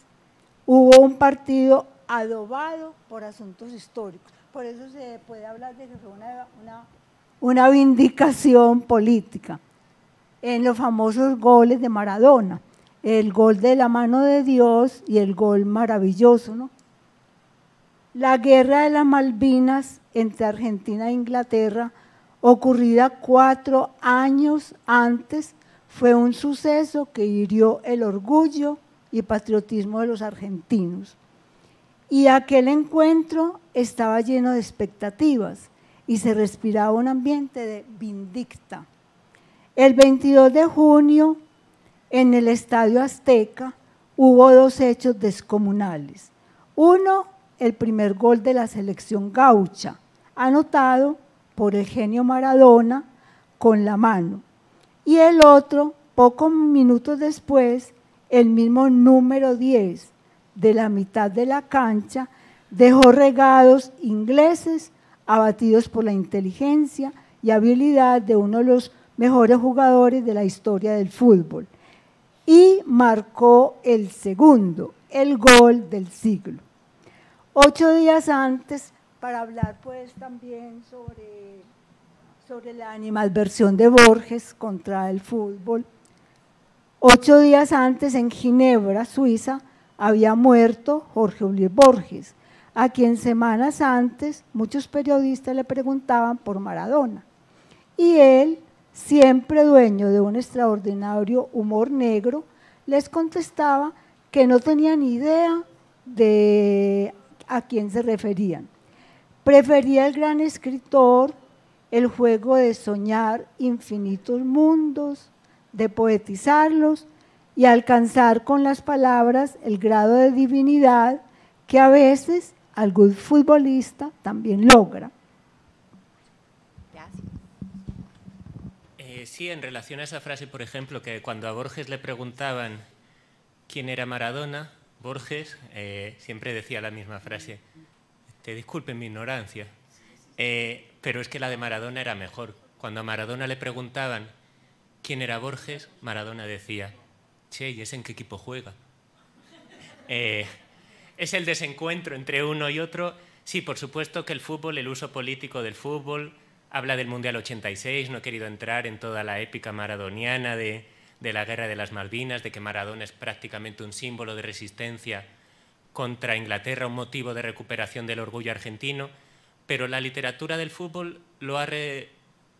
hubo un partido adobado por asuntos históricos. Por eso se puede hablar de que fue una, una, vindicación política. En los famosos goles de Maradona, el gol de la mano de Dios y el gol maravilloso, ¿no? La guerra de las Malvinas entre Argentina e Inglaterra, ocurrida cuatro años antes fue un suceso que hirió el orgullo y patriotismo de los argentinos. Y aquel encuentro estaba lleno de expectativas y se respiraba un ambiente de vindicta. El 22 de junio, en el Estadio Azteca, hubo dos hechos descomunales. Uno, el primer gol de la selección gaucha, anotado por el genio Maradona con la mano y el otro, pocos minutos después, el mismo número 10 de la mitad de la cancha, dejó regados ingleses abatidos por la inteligencia y habilidad de uno de los mejores jugadores de la historia del fútbol y marcó el segundo, el gol del siglo. Ocho días antes, para hablar pues también sobre sobre la animadversión de Borges contra el fútbol. Ocho días antes, en Ginebra, Suiza, había muerto Jorge Luis Borges, a quien semanas antes muchos periodistas le preguntaban por Maradona. Y él, siempre dueño de un extraordinario humor negro, les contestaba que no tenía ni idea de a quién se referían. Prefería el gran escritor el juego de soñar infinitos mundos, de poetizarlos y alcanzar con las palabras el grado de divinidad que a veces algún futbolista también logra. Eh, sí, en relación a esa frase, por ejemplo, que cuando a Borges le preguntaban quién era Maradona, Borges eh, siempre decía la misma frase, te disculpen mi ignorancia, eh, pero es que la de Maradona era mejor. Cuando a Maradona le preguntaban quién era Borges, Maradona decía, che, ¿y es en qué equipo juega? Eh, es el desencuentro entre uno y otro. Sí, por supuesto que el fútbol, el uso político del fútbol, habla del Mundial 86, no he querido entrar en toda la épica maradoniana de la guerra de las Malvinas, de que Maradona es prácticamente un símbolo de resistencia contra Inglaterra, un motivo de recuperación del orgullo argentino pero la literatura del fútbol lo ha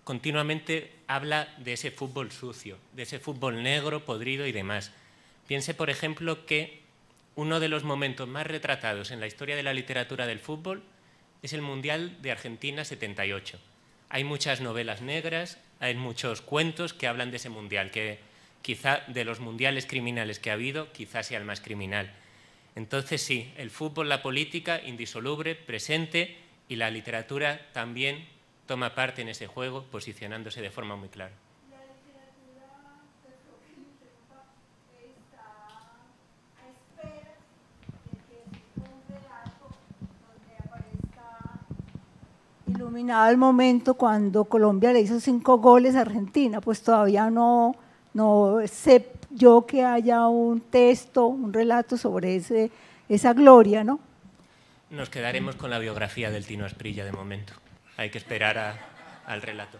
continuamente habla de ese fútbol sucio, de ese fútbol negro, podrido y demás. Piense, por ejemplo, que uno de los momentos más retratados en la historia de la literatura del fútbol es el Mundial de Argentina 78. Hay muchas novelas negras, hay muchos cuentos que hablan de ese mundial, que quizá de los mundiales criminales que ha habido, quizá sea el más criminal. Entonces sí, el fútbol, la política, indisoluble, presente y la literatura también toma parte en ese juego posicionándose de forma muy clara. Pues, Iluminado el momento cuando Colombia le hizo cinco goles a Argentina, pues todavía no, no sé yo que haya un texto, un relato sobre ese, esa gloria, ¿no? Nos quedaremos con la biografía del Tino Asprilla de momento. Hay que esperar al relato.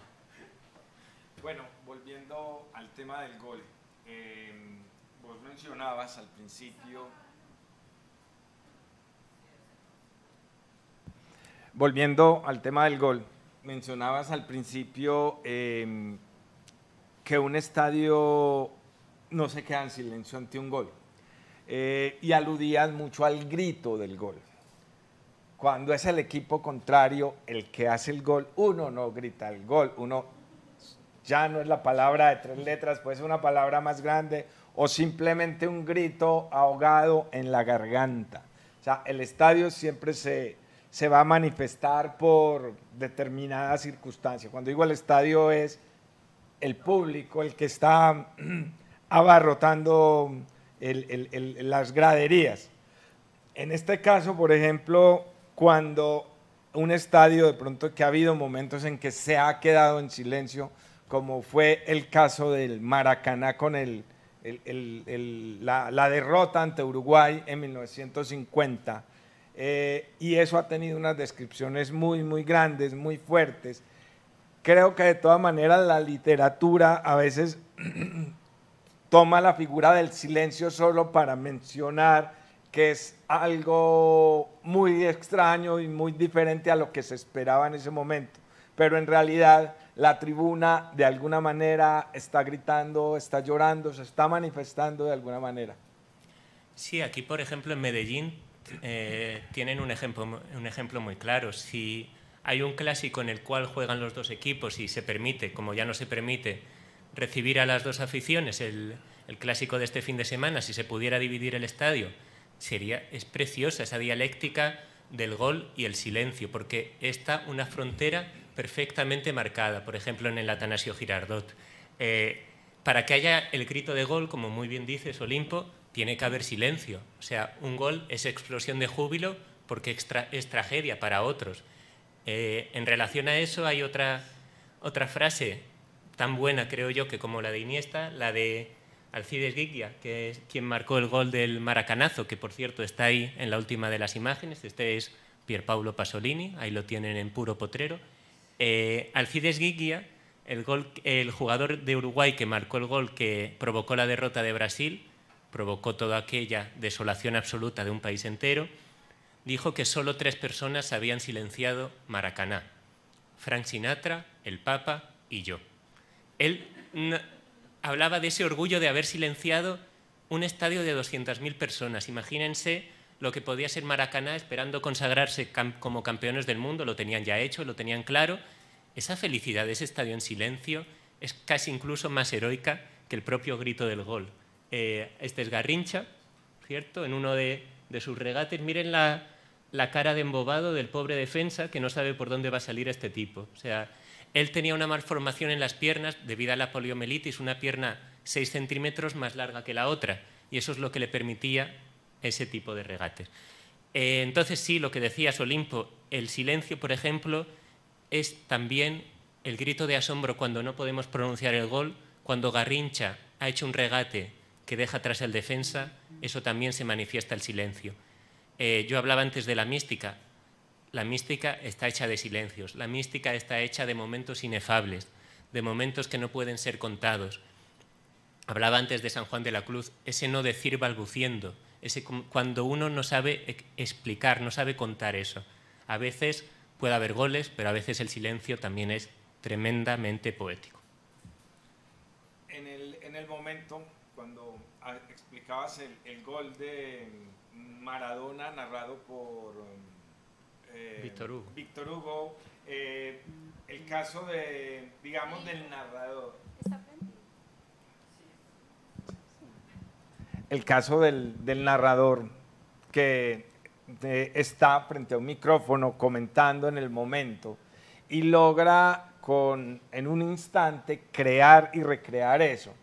Bueno, volviendo al tema del gol. Em, vos mencionabas al principio... Volviendo al tema del gol, mencionabas al principio em, que un estadio no se queda en silencio ante un gol. Eh, y aludías mucho al grito del gol cuando es el equipo contrario el que hace el gol, uno no grita el gol, uno ya no es la palabra de tres letras, puede ser una palabra más grande o simplemente un grito ahogado en la garganta. O sea, el estadio siempre se, se va a manifestar por determinadas circunstancias Cuando digo el estadio es el público, el que está abarrotando las graderías. En este caso, por ejemplo, cuando un estadio de pronto que ha habido momentos en que se ha quedado en silencio, como fue el caso del Maracaná con la, derrota ante Uruguay en 1950. Eh, y eso ha tenido unas descripciones muy, muy grandes, muy fuertes. Creo que de todas maneras la literatura a veces toma la figura del silencio solo para mencionar que es algo muy extraño y muy diferente a lo que se esperaba en ese momento. Pero en realidad la tribuna de alguna manera está gritando, está llorando, se está manifestando de alguna manera. Sí, aquí por ejemplo en Medellín eh, tienen un ejemplo, muy claro. Si hay un clásico en el cual juegan los dos equipos y se permite, como ya no se permite, recibir a las dos aficiones, el clásico de este fin de semana, si se pudiera dividir el estadio sería, es preciosa esa dialéctica del gol y el silencio, porque está una frontera perfectamente marcada, por ejemplo, en el Atanasio Girardot. Eh, para que haya el grito de gol, como muy bien dices, Olimpo, tiene que haber silencio. O sea, un gol es explosión de júbilo porque es tragedia para otros. Eh, en relación a eso hay otra, otra frase tan buena, creo yo, que como la de Iniesta, la de Alcides Guiquia, que es quien marcó el gol del maracanazo, que por cierto está ahí en la última de las imágenes. Este es Pierpaolo Pasolini, ahí lo tienen en puro potrero. Eh, Alcides Guiquia, el, jugador de Uruguay que marcó el gol que provocó la derrota de Brasil, provocó toda aquella desolación absoluta de un país entero, dijo que solo tres personas habían silenciado Maracaná. Frank Sinatra, el Papa y yo. Él hablaba de ese orgullo de haber silenciado un estadio de 200.000 personas. Imagínense lo que podía ser Maracaná esperando consagrarse como campeones del mundo, lo tenían ya hecho, lo tenían claro. Esa felicidad de ese estadio en silencio es casi incluso más heroica que el propio grito del gol. Eh, este es Garrincha, ¿cierto? En uno de, sus regates, miren la, cara de embobado del pobre defensa que no sabe por dónde va a salir este tipo. O sea, él tenía una malformación en las piernas debido a la poliomielitis, una pierna 6 centímetros más larga que la otra, y eso es lo que le permitía ese tipo de regates. Eh, entonces, sí, lo que decías, Olimpo, el silencio, por ejemplo, es también el grito de asombro cuando no podemos pronunciar el gol, cuando Garrincha ha hecho un regate que deja atrás el defensa, eso también se manifiesta el silencio. Eh, yo hablaba antes de la mística, la mística está hecha de silencios, la mística está hecha de momentos inefables, de momentos que no pueden ser contados. Hablaba antes de San Juan de la Cruz, ese no decir balbuciendo, ese cuando uno no sabe explicar, no sabe contar eso. A veces puede haber goles, pero a veces el silencio también es tremendamente poético. En el, momento, cuando ah, explicabas el gol de mm, Maradona narrado por um, eh, Víctor Hugo. Víctor Hugo eh, el caso de, digamos, del narrador. El caso del, narrador que eh, está frente a un micrófono comentando en el momento y logra con, en un instante crear y recrear eso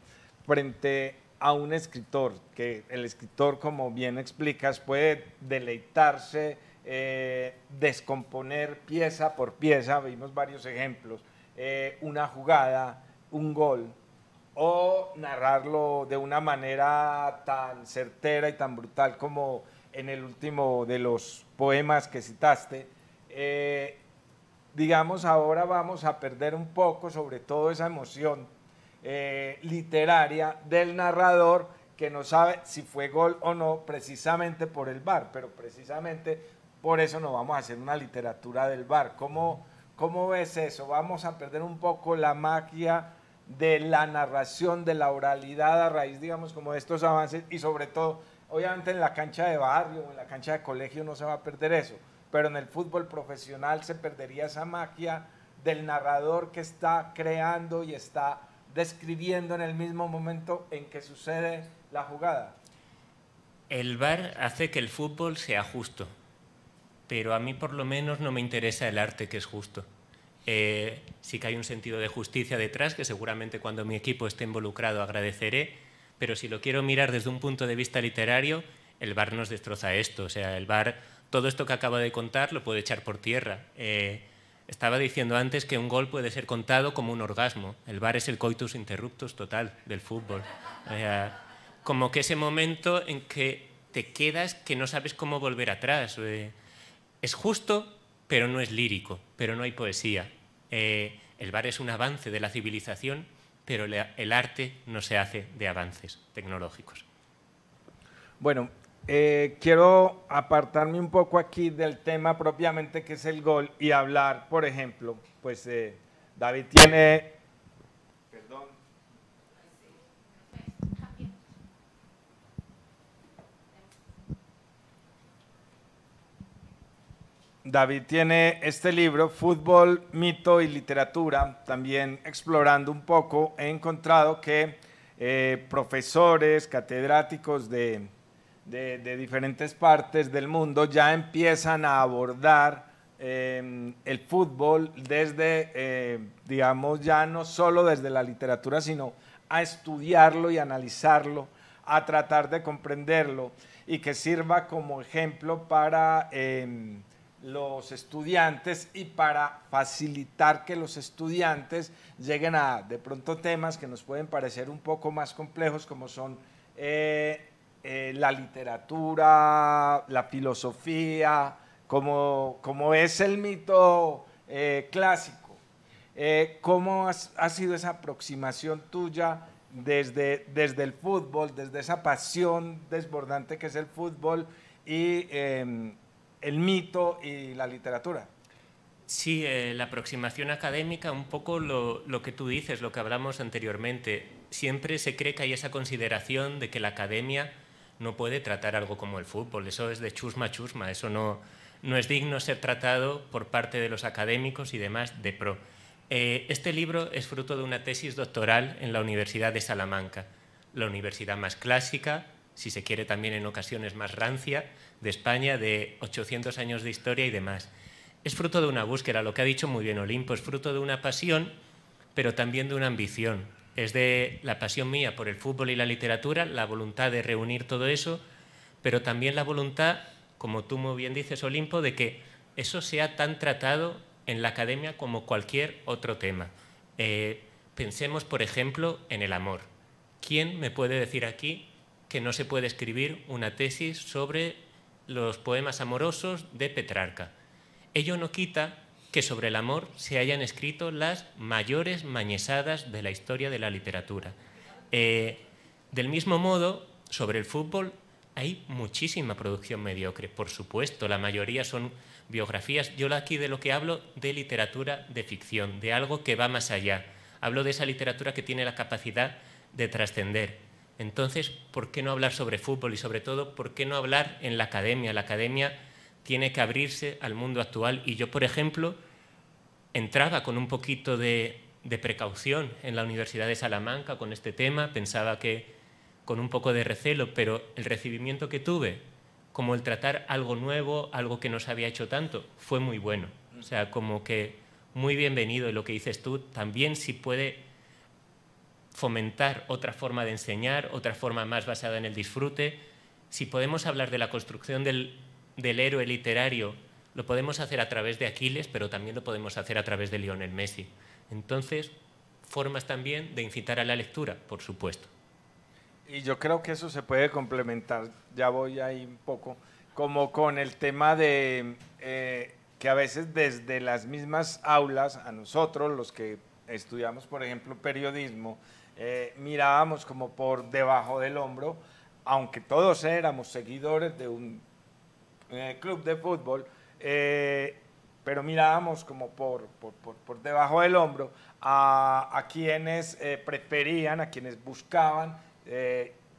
frente a un escritor, que el escritor, como bien explicas, puede deleitarse eh, descomponer pieza por pieza, vimos varios ejemplos, eh, una jugada, un gol, o narrarlo de una manera tan certera y tan brutal como en el último de los poemas que citaste. Eh, digamos, ahora vamos a perder un poco sobre todo esa emoción literaria del narrador que no sabe si fue gol o no precisamente por el bar, pero precisamente por eso no vamos a hacer una literatura del bar. ¿Cómo, cómo ves eso? Vamos a perder un poco la magia de la narración, de la oralidad a raíz, digamos, como de estos avances y sobre todo, obviamente en la cancha de barrio o en la cancha de colegio no se va a perder eso, pero en el fútbol profesional se perdería esa magia del narrador que está creando y está describiendo en el mismo momento en que sucede la jugada. El bar hace que el fútbol sea justo pero a mí por lo menos no me interesa el arte que es justo. Eh, sí que hay un sentido de justicia detrás que seguramente cuando mi equipo esté involucrado agradeceré, pero si lo quiero mirar desde un punto de vista literario, el bar nos destroza esto. O sea, el bar, todo esto que acabo de contar lo puede echar por tierra. Eh, estaba diciendo antes que un gol puede ser contado como un orgasmo. El bar es el coitus interruptus total del fútbol. como que ese momento en que te quedas que no sabes cómo volver atrás. Eh, es justo, pero no es lírico, pero no hay poesía. Eh, el bar es un avance de la civilización, pero el arte no se hace de avances tecnológicos. Bueno, eh, quiero apartarme un poco aquí del tema propiamente que es el gol y hablar, por ejemplo, pues eh, David tiene David tiene este libro, Fútbol, Mito y Literatura, también explorando un poco, he encontrado que eh, profesores, catedráticos de, de, diferentes partes del mundo ya empiezan a abordar em, el fútbol desde, eh, digamos, ya no solo desde la literatura, sino a estudiarlo y analizarlo, a tratar de comprenderlo y que sirva como ejemplo para em, los estudiantes y para facilitar que los estudiantes lleguen a de pronto temas que nos pueden parecer un poco más complejos como son eh, eh, la literatura, la filosofía, como, como es el mito eh, clásico. ¿Cómo ha sido esa aproximación tuya desde, desde el fútbol, desde esa pasión desbordante que es el fútbol y em, el mito y la literatura. Sí, eh, la aproximación académica, un poco lo, que tú dices, lo que hablamos anteriormente. Siempre se cree que hay esa consideración de que la academia no puede tratar algo como el fútbol. Eso es de chusma chusma. Eso no, es digno ser tratado por parte de los académicos y demás de pro. Eh, este libro es fruto de una tesis doctoral en la Universidad de Salamanca, la universidad más clásica, si se quiere también en ocasiones más rancia, de España, de 800 años de historia y demás. Es fruto de una búsqueda, lo que ha dicho muy bien Olimpo, es fruto de una pasión, pero también de una ambición. Es de la pasión mía por el fútbol y la literatura, la voluntad de reunir todo eso, pero también la voluntad, como tú muy bien dices, Olimpo, de que eso sea tan tratado en la academia como cualquier otro tema. Eh, pensemos, por ejemplo, en el amor. ¿Quién me puede decir aquí que no se puede escribir una tesis sobre los poemas amorosos de Petrarca. Ello no quita que sobre el amor se hayan escrito las mayores mañesadas de la historia de la literatura. Eh, del mismo modo, sobre el fútbol hay muchísima producción mediocre, por supuesto, la mayoría son biografías. Yo aquí de lo que hablo de literatura de ficción, de algo que va más allá. Hablo de esa literatura que tiene la capacidad de trascender. Entonces, ¿por qué no hablar sobre fútbol y sobre todo, por qué no hablar en la academia? La academia tiene que abrirse al mundo actual y yo, por ejemplo, entraba con un poquito de, precaución en la Universidad de Salamanca con este tema, pensaba que con un poco de recelo, pero el recibimiento que tuve, como el tratar algo nuevo, algo que no se había hecho tanto, fue muy bueno. O sea, como que muy bienvenido y lo que dices tú también si puede fomentar otra forma de enseñar, otra forma más basada en el disfrute. Si podemos hablar de la construcción del, héroe literario, lo podemos hacer a través de Aquiles, pero también lo podemos hacer a través de Lionel Messi. Entonces, formas también de incitar a la lectura, por supuesto. Y yo creo que eso se puede complementar, ya voy ahí un poco, como con el tema de eh, que a veces desde las mismas aulas, a nosotros, los que estudiamos, por ejemplo, periodismo, eh, mirábamos como por debajo del hombro, aunque todos éramos seguidores de un eh, club de fútbol, eh, pero mirábamos como por, por, por, por, debajo del hombro a, a quienes preferían, a quienes buscaban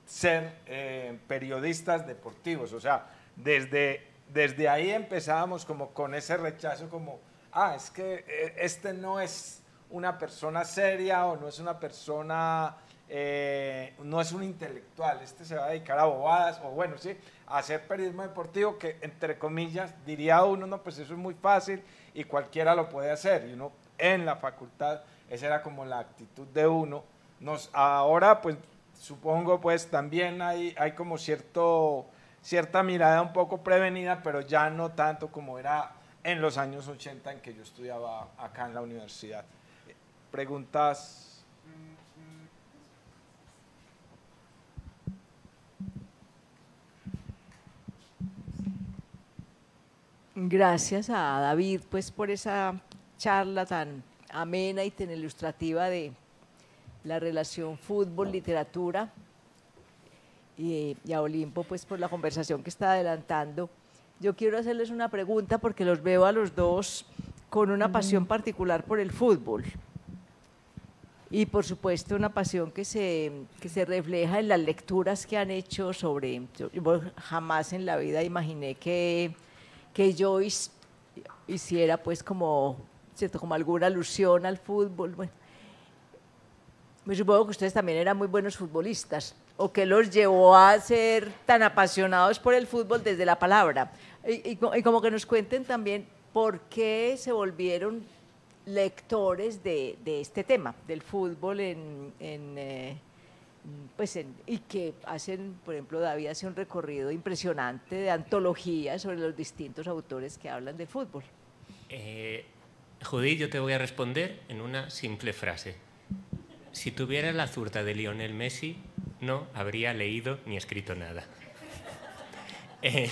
ser periodistas deportivos. O sea, desde, desde ahí empezábamos como con ese rechazo, como, ah, es que este no es una persona seria o no es una persona, eh, no es un intelectual, este se va a dedicar a bobadas o bueno, sí, a hacer periodismo deportivo que entre comillas diría uno, no, pues eso es muy fácil y cualquiera lo puede hacer y uno en la facultad, esa era como la actitud de uno. Nos, ahora pues supongo pues también hay, hay como cierto, cierta mirada un poco prevenida, pero ya no tanto como era en los años 80 en que yo estudiaba acá en la universidad preguntas. Gracias a David pues por esa charla tan amena y tan ilustrativa de la relación fútbol-literatura y, a Olimpo pues por la conversación que está adelantando. Yo quiero hacerles una pregunta porque los veo a los dos con una pasión particular por el fútbol y por supuesto una pasión que se, que se refleja en las lecturas que han hecho sobre, jamás en la vida imaginé que, que Joyce hiciera pues como, ¿cierto? como alguna alusión al fútbol. Bueno, me supongo que ustedes también eran muy buenos futbolistas o que los llevó a ser tan apasionados por el fútbol desde la palabra. y, y como que nos cuenten también por qué se volvieron lectores de, este tema, del fútbol eh, pues en, y que hacen, por ejemplo, David hace un recorrido impresionante de antología sobre los distintos autores que hablan de fútbol. Eh, yo te voy a responder en una simple frase. Si tuviera la zurta de Lionel Messi, no habría leído ni escrito nada. Eh,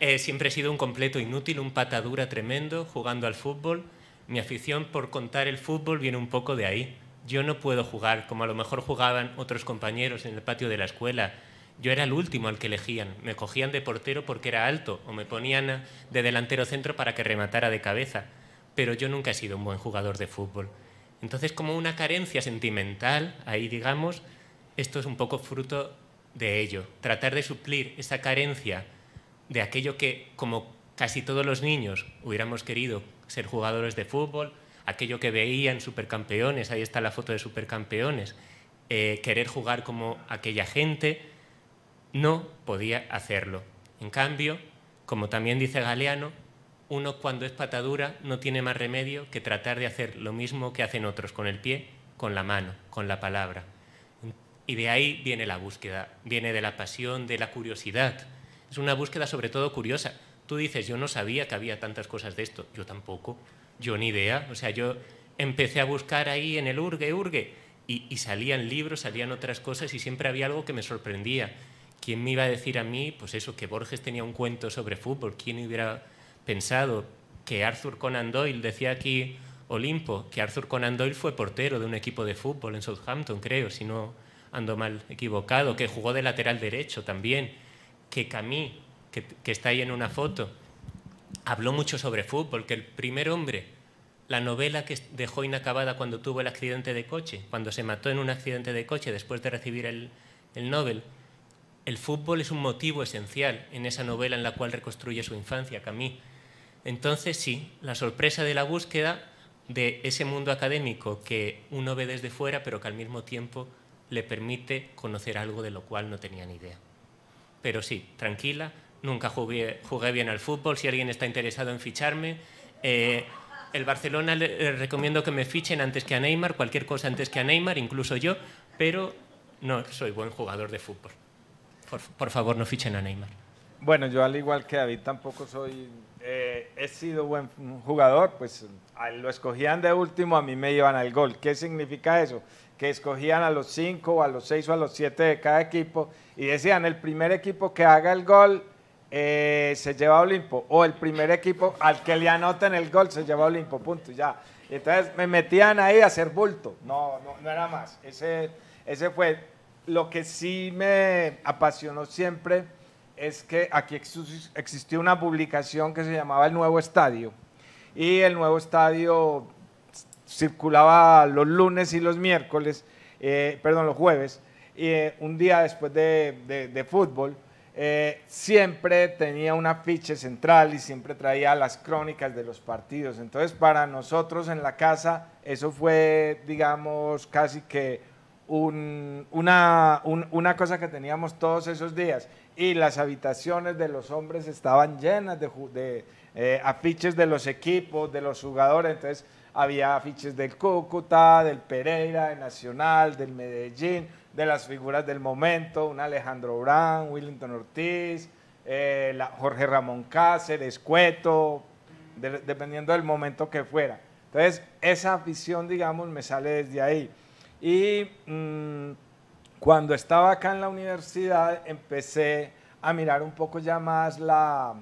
eh, siempre he sido un completo inútil, un patadura tremendo, jugando al fútbol mi afición por contar el fútbol viene un poco de ahí. Yo no puedo jugar como a lo mejor jugaban otros compañeros en el patio de la escuela. Yo era el último al que elegían. Me cogían de portero porque era alto o me ponían de delantero centro para que rematara de cabeza. Pero yo nunca he sido un buen jugador de fútbol. Entonces, como una carencia sentimental, ahí digamos, esto es un poco fruto de ello. Tratar de suplir esa carencia de aquello que, como casi todos los niños, hubiéramos querido ser jugadores de fútbol, aquello que veía en Supercampeones, ahí está la foto de Supercampeones, eh, querer jugar como aquella gente, no podía hacerlo. En cambio, como también dice Galeano, uno cuando es patadura no tiene más remedio que tratar de hacer lo mismo que hacen otros con el pie, con la mano, con la palabra. Y de ahí viene la búsqueda, viene de la pasión, de la curiosidad. Es una búsqueda sobre todo curiosa, Tú dices, yo no sabía que había tantas cosas de esto. Yo tampoco, yo ni idea. O sea, yo empecé a buscar ahí en el urge, urge, y, y salían libros, salían otras cosas y siempre había algo que me sorprendía. ¿Quién me iba a decir a mí, pues eso, que Borges tenía un cuento sobre fútbol? ¿Quién hubiera pensado que Arthur Conan Doyle decía aquí Olimpo, que Arthur Conan Doyle fue portero de un equipo de fútbol en Southampton, creo, si no ando mal equivocado, que jugó de lateral derecho también, que Camille que, está ahí en una foto, habló mucho sobre fútbol, que el primer hombre, la novela que dejó inacabada cuando tuvo el accidente de coche, cuando se mató en un accidente de coche después de recibir el, el Nobel, el fútbol es un motivo esencial en esa novela en la cual reconstruye su infancia, Camille. Entonces, sí, la sorpresa de la búsqueda de ese mundo académico que uno ve desde fuera, pero que al mismo tiempo le permite conocer algo de lo cual no tenía ni idea. Pero sí, tranquila, nunca jugué, jugué bien al fútbol, si alguien está interesado en ficharme. Eh, el Barcelona le recomiendo que me fichen antes que a Neymar, cualquier cosa antes que a Neymar, incluso yo, pero no soy buen jugador de fútbol. Por, favor, no fichen a Neymar. Bueno, yo al igual que David tampoco soy, eh, he sido buen jugador, pues lo escogían de último, a mí me llevan al gol. ¿Qué significa eso? Que escogían a los cinco, o a los seis o a los siete de cada equipo y decían, el primer equipo que haga el gol eh, se lleva a Olimpo. O el primer equipo al que le anoten el gol se lleva a Olimpo, punto, ya. entonces me metían ahí a hacer bulto. No, no, era más. Ese, ese fue. Lo que sí me apasionó siempre es que aquí existió una publicación que se llamaba El Nuevo Estadio. Y el Nuevo Estadio circulaba los lunes y los miércoles, eh, perdón, los jueves, y eh, un día después de, de fútbol. Eh, siempre tenía un afiche central y siempre traía las crónicas de los partidos. Entonces, para nosotros en la casa, eso fue, digamos, casi que una, una cosa que teníamos todos esos días. Y las habitaciones de los hombres estaban llenas de, eh, afiches de los equipos, de los jugadores. Entonces, había afiches del Cúcuta, del Pereira, del Nacional, del Medellín de las figuras del momento, un Alejandro Brand, Willington Ortiz, eh, Jorge Ramón Cáceres, Cueto, dependiendo del momento que fuera. Entonces, esa visión, digamos, me sale desde ahí. Y mm, cuando estaba acá en la universidad, empecé a mirar un poco ya más la,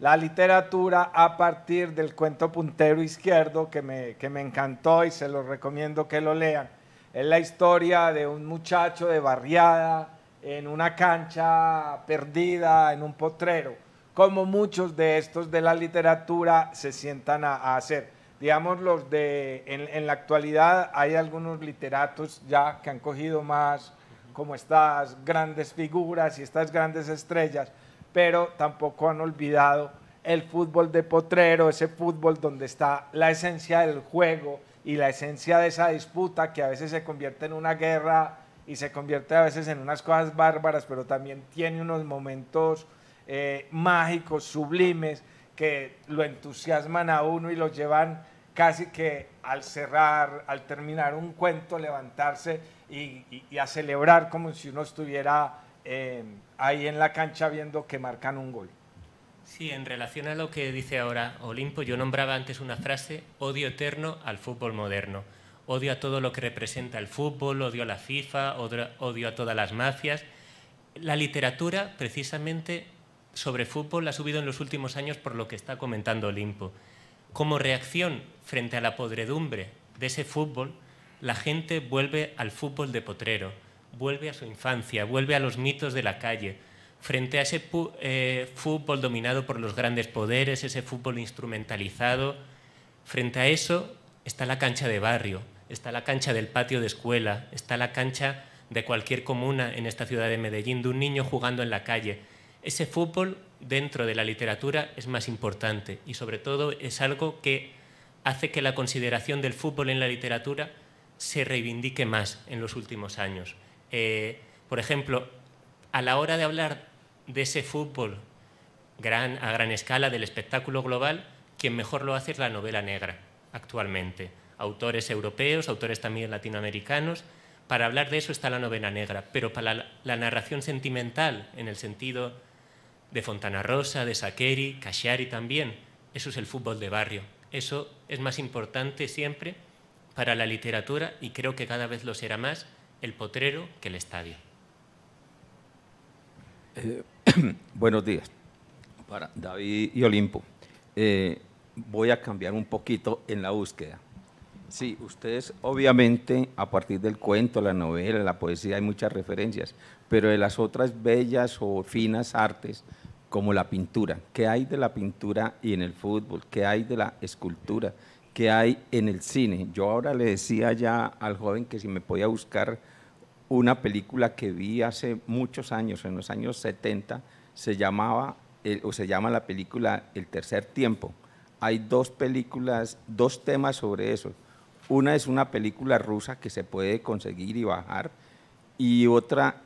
la literatura a partir del cuento puntero izquierdo que me, que me encantó y se lo recomiendo que lo lean es la historia de un muchacho de barriada en una cancha perdida, en un potrero, como muchos de estos de la literatura se sientan a, hacer. Digamos, los de, en, en, la actualidad hay algunos literatos ya que han cogido más como estas grandes figuras y estas grandes estrellas, pero tampoco han olvidado el fútbol de potrero, ese fútbol donde está la esencia del juego, y la esencia de esa disputa que a veces se convierte en una guerra y se convierte a veces en unas cosas bárbaras, pero también tiene unos momentos eh, mágicos, sublimes, que lo entusiasman a uno y lo llevan casi que al cerrar, al terminar un cuento, levantarse y, a celebrar como si uno estuviera eh, ahí en la cancha viendo que marcan un gol. Sí, en relación a lo que dice ahora Olimpo, yo nombraba antes una frase, odio eterno al fútbol moderno. Odio a todo lo que representa el fútbol, odio a la FIFA, odio a todas las mafias. La literatura, precisamente, sobre fútbol ha subido en los últimos años por lo que está comentando Olimpo. Como reacción frente a la podredumbre de ese fútbol, la gente vuelve al fútbol de potrero, vuelve a su infancia, vuelve a los mitos de la calle, frente a ese eh, fútbol dominado por los grandes poderes, ese fútbol instrumentalizado, frente a eso está la cancha de barrio, está la cancha del patio de escuela, está la cancha de cualquier comuna en esta ciudad de Medellín, de un niño jugando en la calle. Ese fútbol dentro de la literatura es más importante y sobre todo es algo que hace que la consideración del fútbol en la literatura se reivindique más en los últimos años. Eh, por ejemplo, a la hora de hablar de ese fútbol a gran escala del espectáculo global, quien mejor lo hace es la novela negra actualmente. Autores europeos, autores también latinoamericanos. Para hablar de eso está la novela negra, pero para la, narración sentimental, en el sentido de Fontana Rosa, de Saqueri, Cachiari también, eso es el fútbol de barrio. Eso es más importante siempre para la literatura y creo que cada vez lo será más el potrero que el estadio. Eh, Buenos días. Para David y Olimpo. Eh, voy a cambiar un poquito en la búsqueda. Sí, ustedes obviamente a partir del cuento, la novela, la poesía hay muchas referencias, pero de las otras bellas o finas artes como la pintura, ¿qué hay de la pintura y en el fútbol? ¿Qué hay de la escultura? ¿Qué hay en el cine? Yo ahora le decía ya al joven que si me podía buscar una película que vi hace muchos años, en los años 70, se llamaba, eh, o se llama la película El Tercer Tiempo. Hay dos películas, dos temas sobre eso. Una es una película rusa que se puede conseguir y bajar, y otra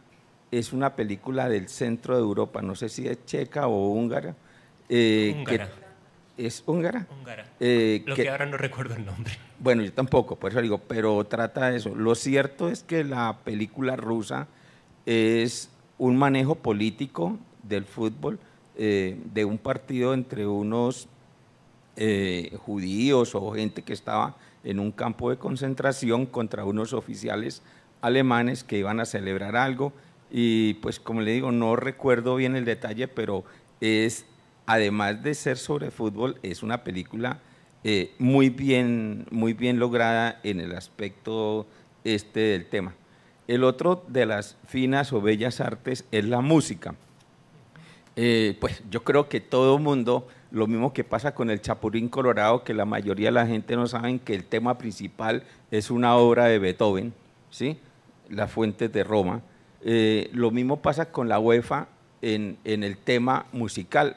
es una película del centro de Europa, no sé si es checa o húngara. Eh, húngara. ¿Es húngara? Húngara. Eh, Lo que ahora no recuerdo el nombre bueno, yo tampoco, por eso digo, pero trata de eso. Lo cierto es que la película rusa es un manejo político del fútbol, eh, de un partido entre unos eh, judíos o gente que estaba en un campo de concentración contra unos oficiales alemanes que iban a celebrar algo. Y pues como le digo, no recuerdo bien el detalle, pero es, además de ser sobre fútbol, es una película eh, muy, bien, muy bien lograda en el aspecto este del tema. El otro de las finas o bellas artes es la música. Eh, pues yo creo que todo mundo, lo mismo que pasa con el Chapurín Colorado, que la mayoría de la gente no saben que el tema principal es una obra de Beethoven, ¿sí? Las fuentes de Roma. Eh, lo mismo pasa con la UEFA en, en el tema musical.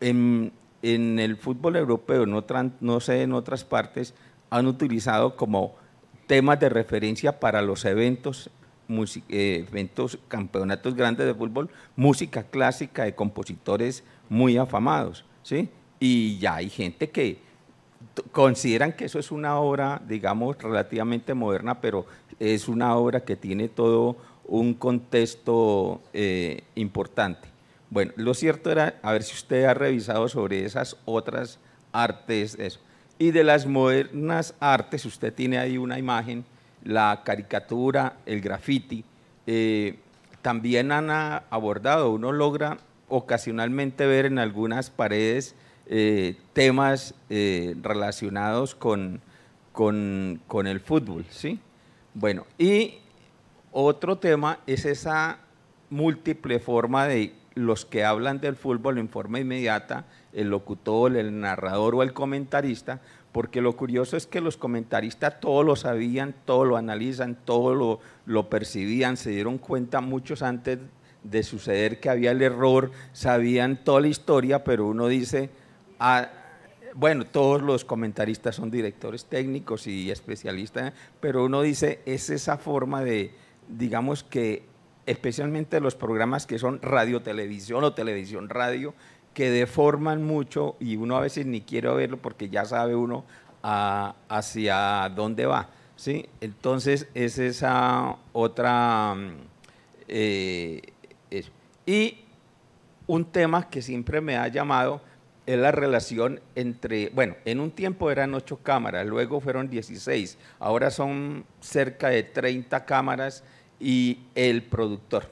En, en el fútbol europeo, no sé, en otras partes, han utilizado como temas de referencia para los eventos, eh, eventos, campeonatos grandes de fútbol, música clásica de compositores muy afamados, Y ya hay gente que consideran que eso es una obra, digamos, relativamente moderna, pero es una obra que tiene todo un contexto eh, importante. Bueno, lo cierto era, a ver si usted ha revisado sobre esas otras artes, eso. Y de las modernas artes, usted tiene ahí una imagen, la caricatura, el graffiti, eh, también han abordado, uno logra ocasionalmente ver en algunas paredes eh, temas eh, relacionados con, con, con, el fútbol, ¿sí? Bueno, y otro tema es esa múltiple forma de los que hablan del fútbol en forma inmediata, el locutor, el narrador o el comentarista, porque lo curioso es que los comentaristas todo lo sabían, todo lo analizan, todo lo, lo percibían, se dieron cuenta muchos antes de suceder que había el error, sabían toda la historia, pero uno dice, ah, bueno, todos los comentaristas son directores técnicos y especialistas, pero uno dice, es esa forma de, digamos que especialmente los programas que son radio televisión o televisión radio, que deforman mucho y uno a veces ni quiere verlo porque ya sabe uno hacia dónde va. ¿sí? Entonces es esa otra... Mm, eh, y un tema que siempre me ha llamado es la relación entre, bueno, en un tiempo eran ocho cámaras, luego fueron 16, ahora son cerca de 30 cámaras y el productor.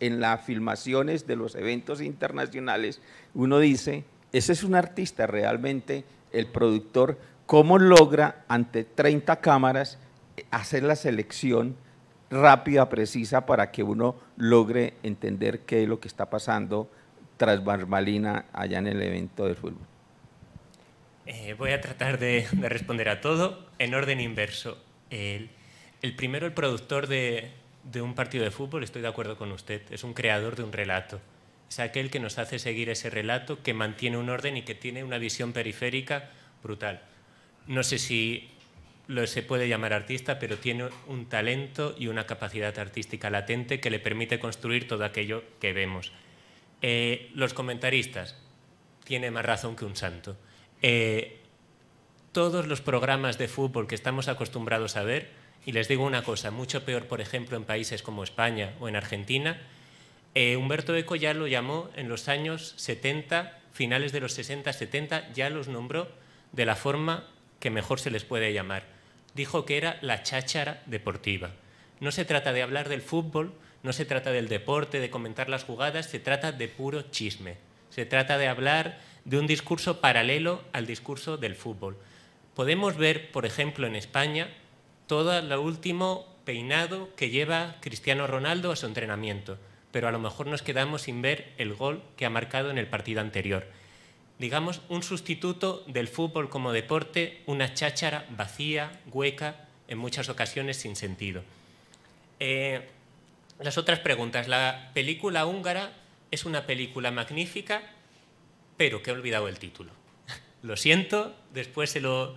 En las filmaciones de los eventos internacionales, uno dice, ese es un artista realmente, el productor, cómo logra ante 30 cámaras hacer la selección rápida, precisa, para que uno logre entender qué es lo que está pasando tras barbalina allá en el evento de fútbol. Eh, voy a tratar de, responder a todo en orden inverso. el primero, el productor de, de un partido de fútbol, estoy de acuerdo con usted, es un creador de un relato. Es aquel que nos hace seguir ese relato, que mantiene un orden y que tiene una visión periférica brutal. No sé si se puede llamar artista, pero tiene un talento y una capacidad artística latente que le permite construir todo aquello que vemos. Eh, los comentaristas, tiene más razón que un santo. Eh, todos los programas de fútbol que estamos acostumbrados a ver, y les digo una cosa, mucho peor, por ejemplo, en países como España o en Argentina. Eh, Humberto Eco ya lo llamó en los años 70, finales de los 60, 70, ya los nombró de la forma que mejor se les puede llamar. Dijo que era la cháchara deportiva. No se trata de hablar del fútbol, no se trata del deporte, de comentar las jugadas, se trata de puro chisme. Se trata de hablar de un discurso paralelo al discurso del fútbol. Podemos ver, por ejemplo, en España, todo lo último peinado que lleva Cristiano Ronaldo a su entrenamiento, pero a lo mejor nos quedamos sin ver el gol que ha marcado en el partido anterior. Digamos, un sustituto del fútbol como deporte, una cháchara vacía, hueca, en muchas ocasiones sin sentido. Eh, las otras preguntas. La película húngara es una película magnífica, pero que he olvidado el título. lo siento, después se lo,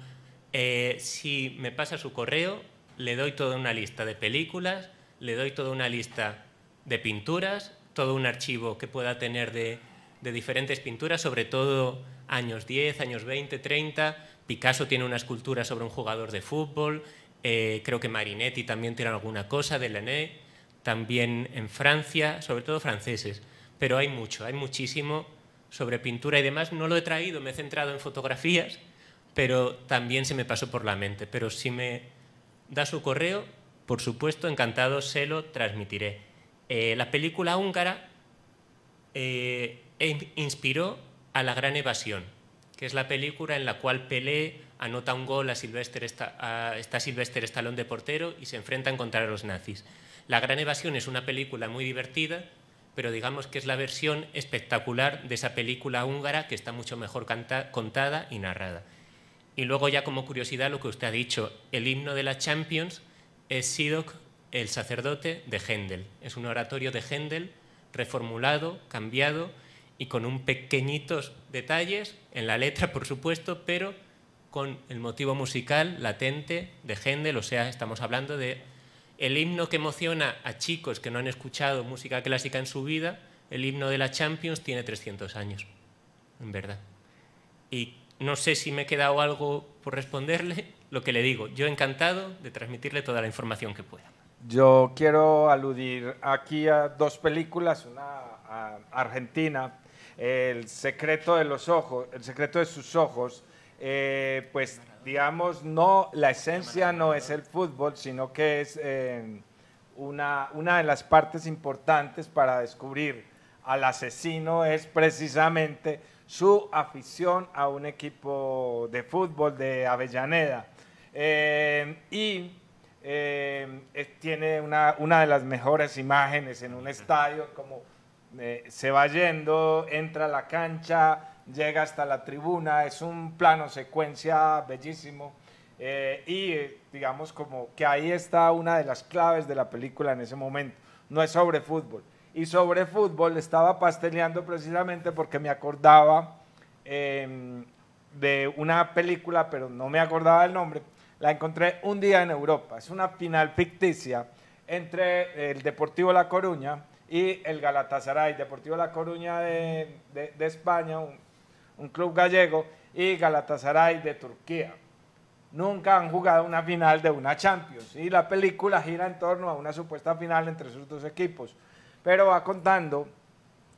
eh, si me pasa su correo, le doy toda una lista de películas, le doy toda una lista de pinturas, todo un archivo que pueda tener de, diferentes pinturas, sobre todo años 10, años 20, 30. Picasso tiene una escultura sobre un jugador de fútbol, eh, creo que Marinetti también tiene alguna cosa, Delaunay, también en Francia, sobre todo franceses. Pero hay mucho, hay muchísimo sobre pintura y demás. No lo he traído, me he centrado en fotografías, pero también se me pasó por la mente. Pero si me da su correo, por supuesto, encantado, se lo transmitiré. Eh, la película húngara eh, inspiró a La Gran Evasión, que es la película en la cual Pelé anota un gol a Sylvester, está, Sylvester Stallone de portero y se enfrenta encontrar contra los nazis. La Gran Evasión es una película muy divertida, pero digamos que es la versión espectacular de esa película húngara que está mucho mejor contada y narrada. Y luego ya como curiosidad lo que usted ha dicho, el himno de la Champions es Sidok, el sacerdote de Händel. Es un oratorio de Händel reformulado, cambiado y con un pequeñitos detalles en la letra, por supuesto, pero con el motivo musical latente de Händel, o sea, estamos hablando de el himno que emociona a chicos que no han escuchado música clásica en su vida, el himno de la Champions tiene 300 años, en verdad. Y no sé si me he quedado algo por responderle, lo que le digo, yo encantado de transmitirle toda la información que pueda. Yo quiero aludir aquí a dos películas, una argentina, El secreto de los ojos, El secreto de sus ojos, eh, pues digamos, no, la esencia no es el fútbol, sino que es em, una, una de las partes importantes para descubrir al asesino es precisamente su afición a un equipo de fútbol de Avellaneda. Eh, y eh, tiene una, de las mejores imágenes en un estadio, como eh, se va yendo, entra a la cancha, llega hasta la tribuna, es un plano secuencia bellísimo. y digamos como que ahí está una de las claves de la película en ese momento. No es sobre fútbol, y sobre fútbol estaba pasteleando precisamente porque me acordaba em, de una película, pero no me acordaba el nombre. La encontré un día en Europa. Es una final ficticia entre el Deportivo La Coruña y el Galatasaray. Deportivo La Coruña de, España, un, un club gallego, y Galatasaray de Turquía nunca han jugado una final de una Champions. Y la película gira en torno a una supuesta final entre sus dos equipos pero va contando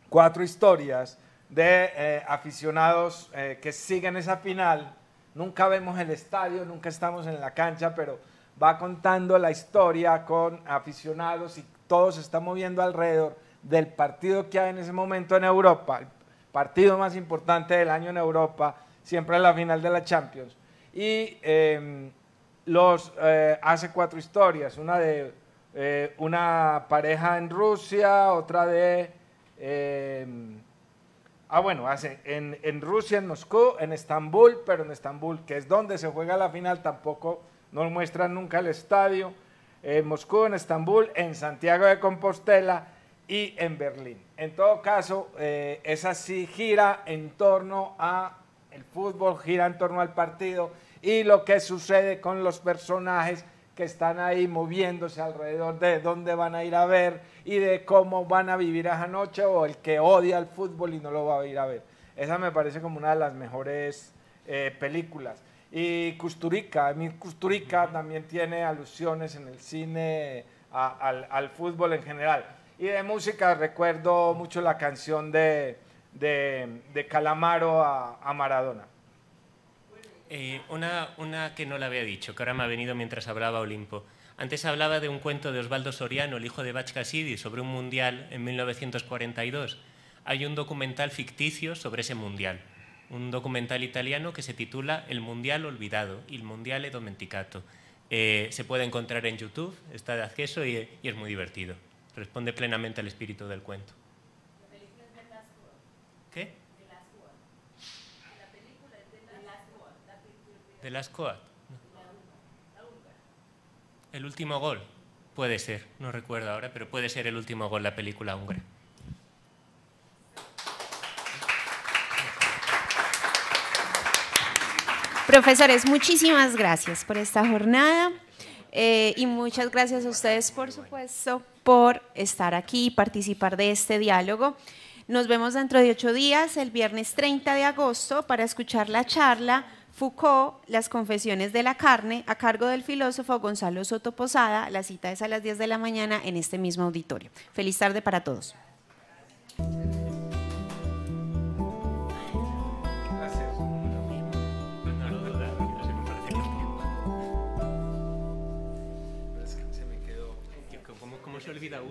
cuatro historias de eh, aficionados eh, que siguen esa final. Nunca vemos el estadio, nunca estamos en la cancha, pero va contando la historia con aficionados y todo se está moviendo alrededor del partido que hay en ese momento en Europa, el partido más importante del año en Europa, siempre la final de la Champions. Y em, los eh, hace cuatro historias, una de eh, una pareja en Rusia, otra de... Em, ah, bueno, hace, en, Rusia, en Moscú, en Estambul, pero en Estambul, que es donde se juega la final, tampoco nos muestran nunca el estadio. En Moscú, en Estambul, en Santiago de Compostela y en Berlín. En todo caso, eh, esa sí gira en torno a el fútbol, gira en torno al partido y lo que sucede con los personajes que están ahí moviéndose alrededor de dónde van a ir a ver y de cómo van a vivir esa noche o el que odia el fútbol y no lo va a ir a ver. Esa me parece como una de las mejores eh, películas. Y Custurica, a mí Custurica también tiene alusiones en el cine al, fútbol en general. Y de música recuerdo mucho la canción de, de, Calamaro a Maradona. Eh, una, que no la había dicho, que ahora me ha venido mientras hablaba Olimpo. Antes hablaba de un cuento de Osvaldo Soriano, el hijo de Bach Cassidy, sobre un mundial en 1942. Hay un documental ficticio sobre ese mundial, un documental italiano que se titula El Mundial Olvidado, Il Mondiale dimenticato. Eh, se puede encontrar en YouTube, está de acceso y es muy divertido. Responde plenamente al espíritu del cuento. de las COAT. El último gol, puede ser, no recuerdo ahora, pero puede ser el último gol la película húngara. Profesores, muchísimas gracias por esta jornada eh, y muchas gracias a ustedes, por supuesto, por estar aquí y participar de este diálogo. Nos vemos dentro de ocho días, el viernes 30 de agosto, para escuchar la charla Foucault, Las confesiones de la carne, a cargo del filósofo Gonzalo Soto Posada. La cita es a las 10 de la mañana en este mismo auditorio. Feliz tarde para todos. olvida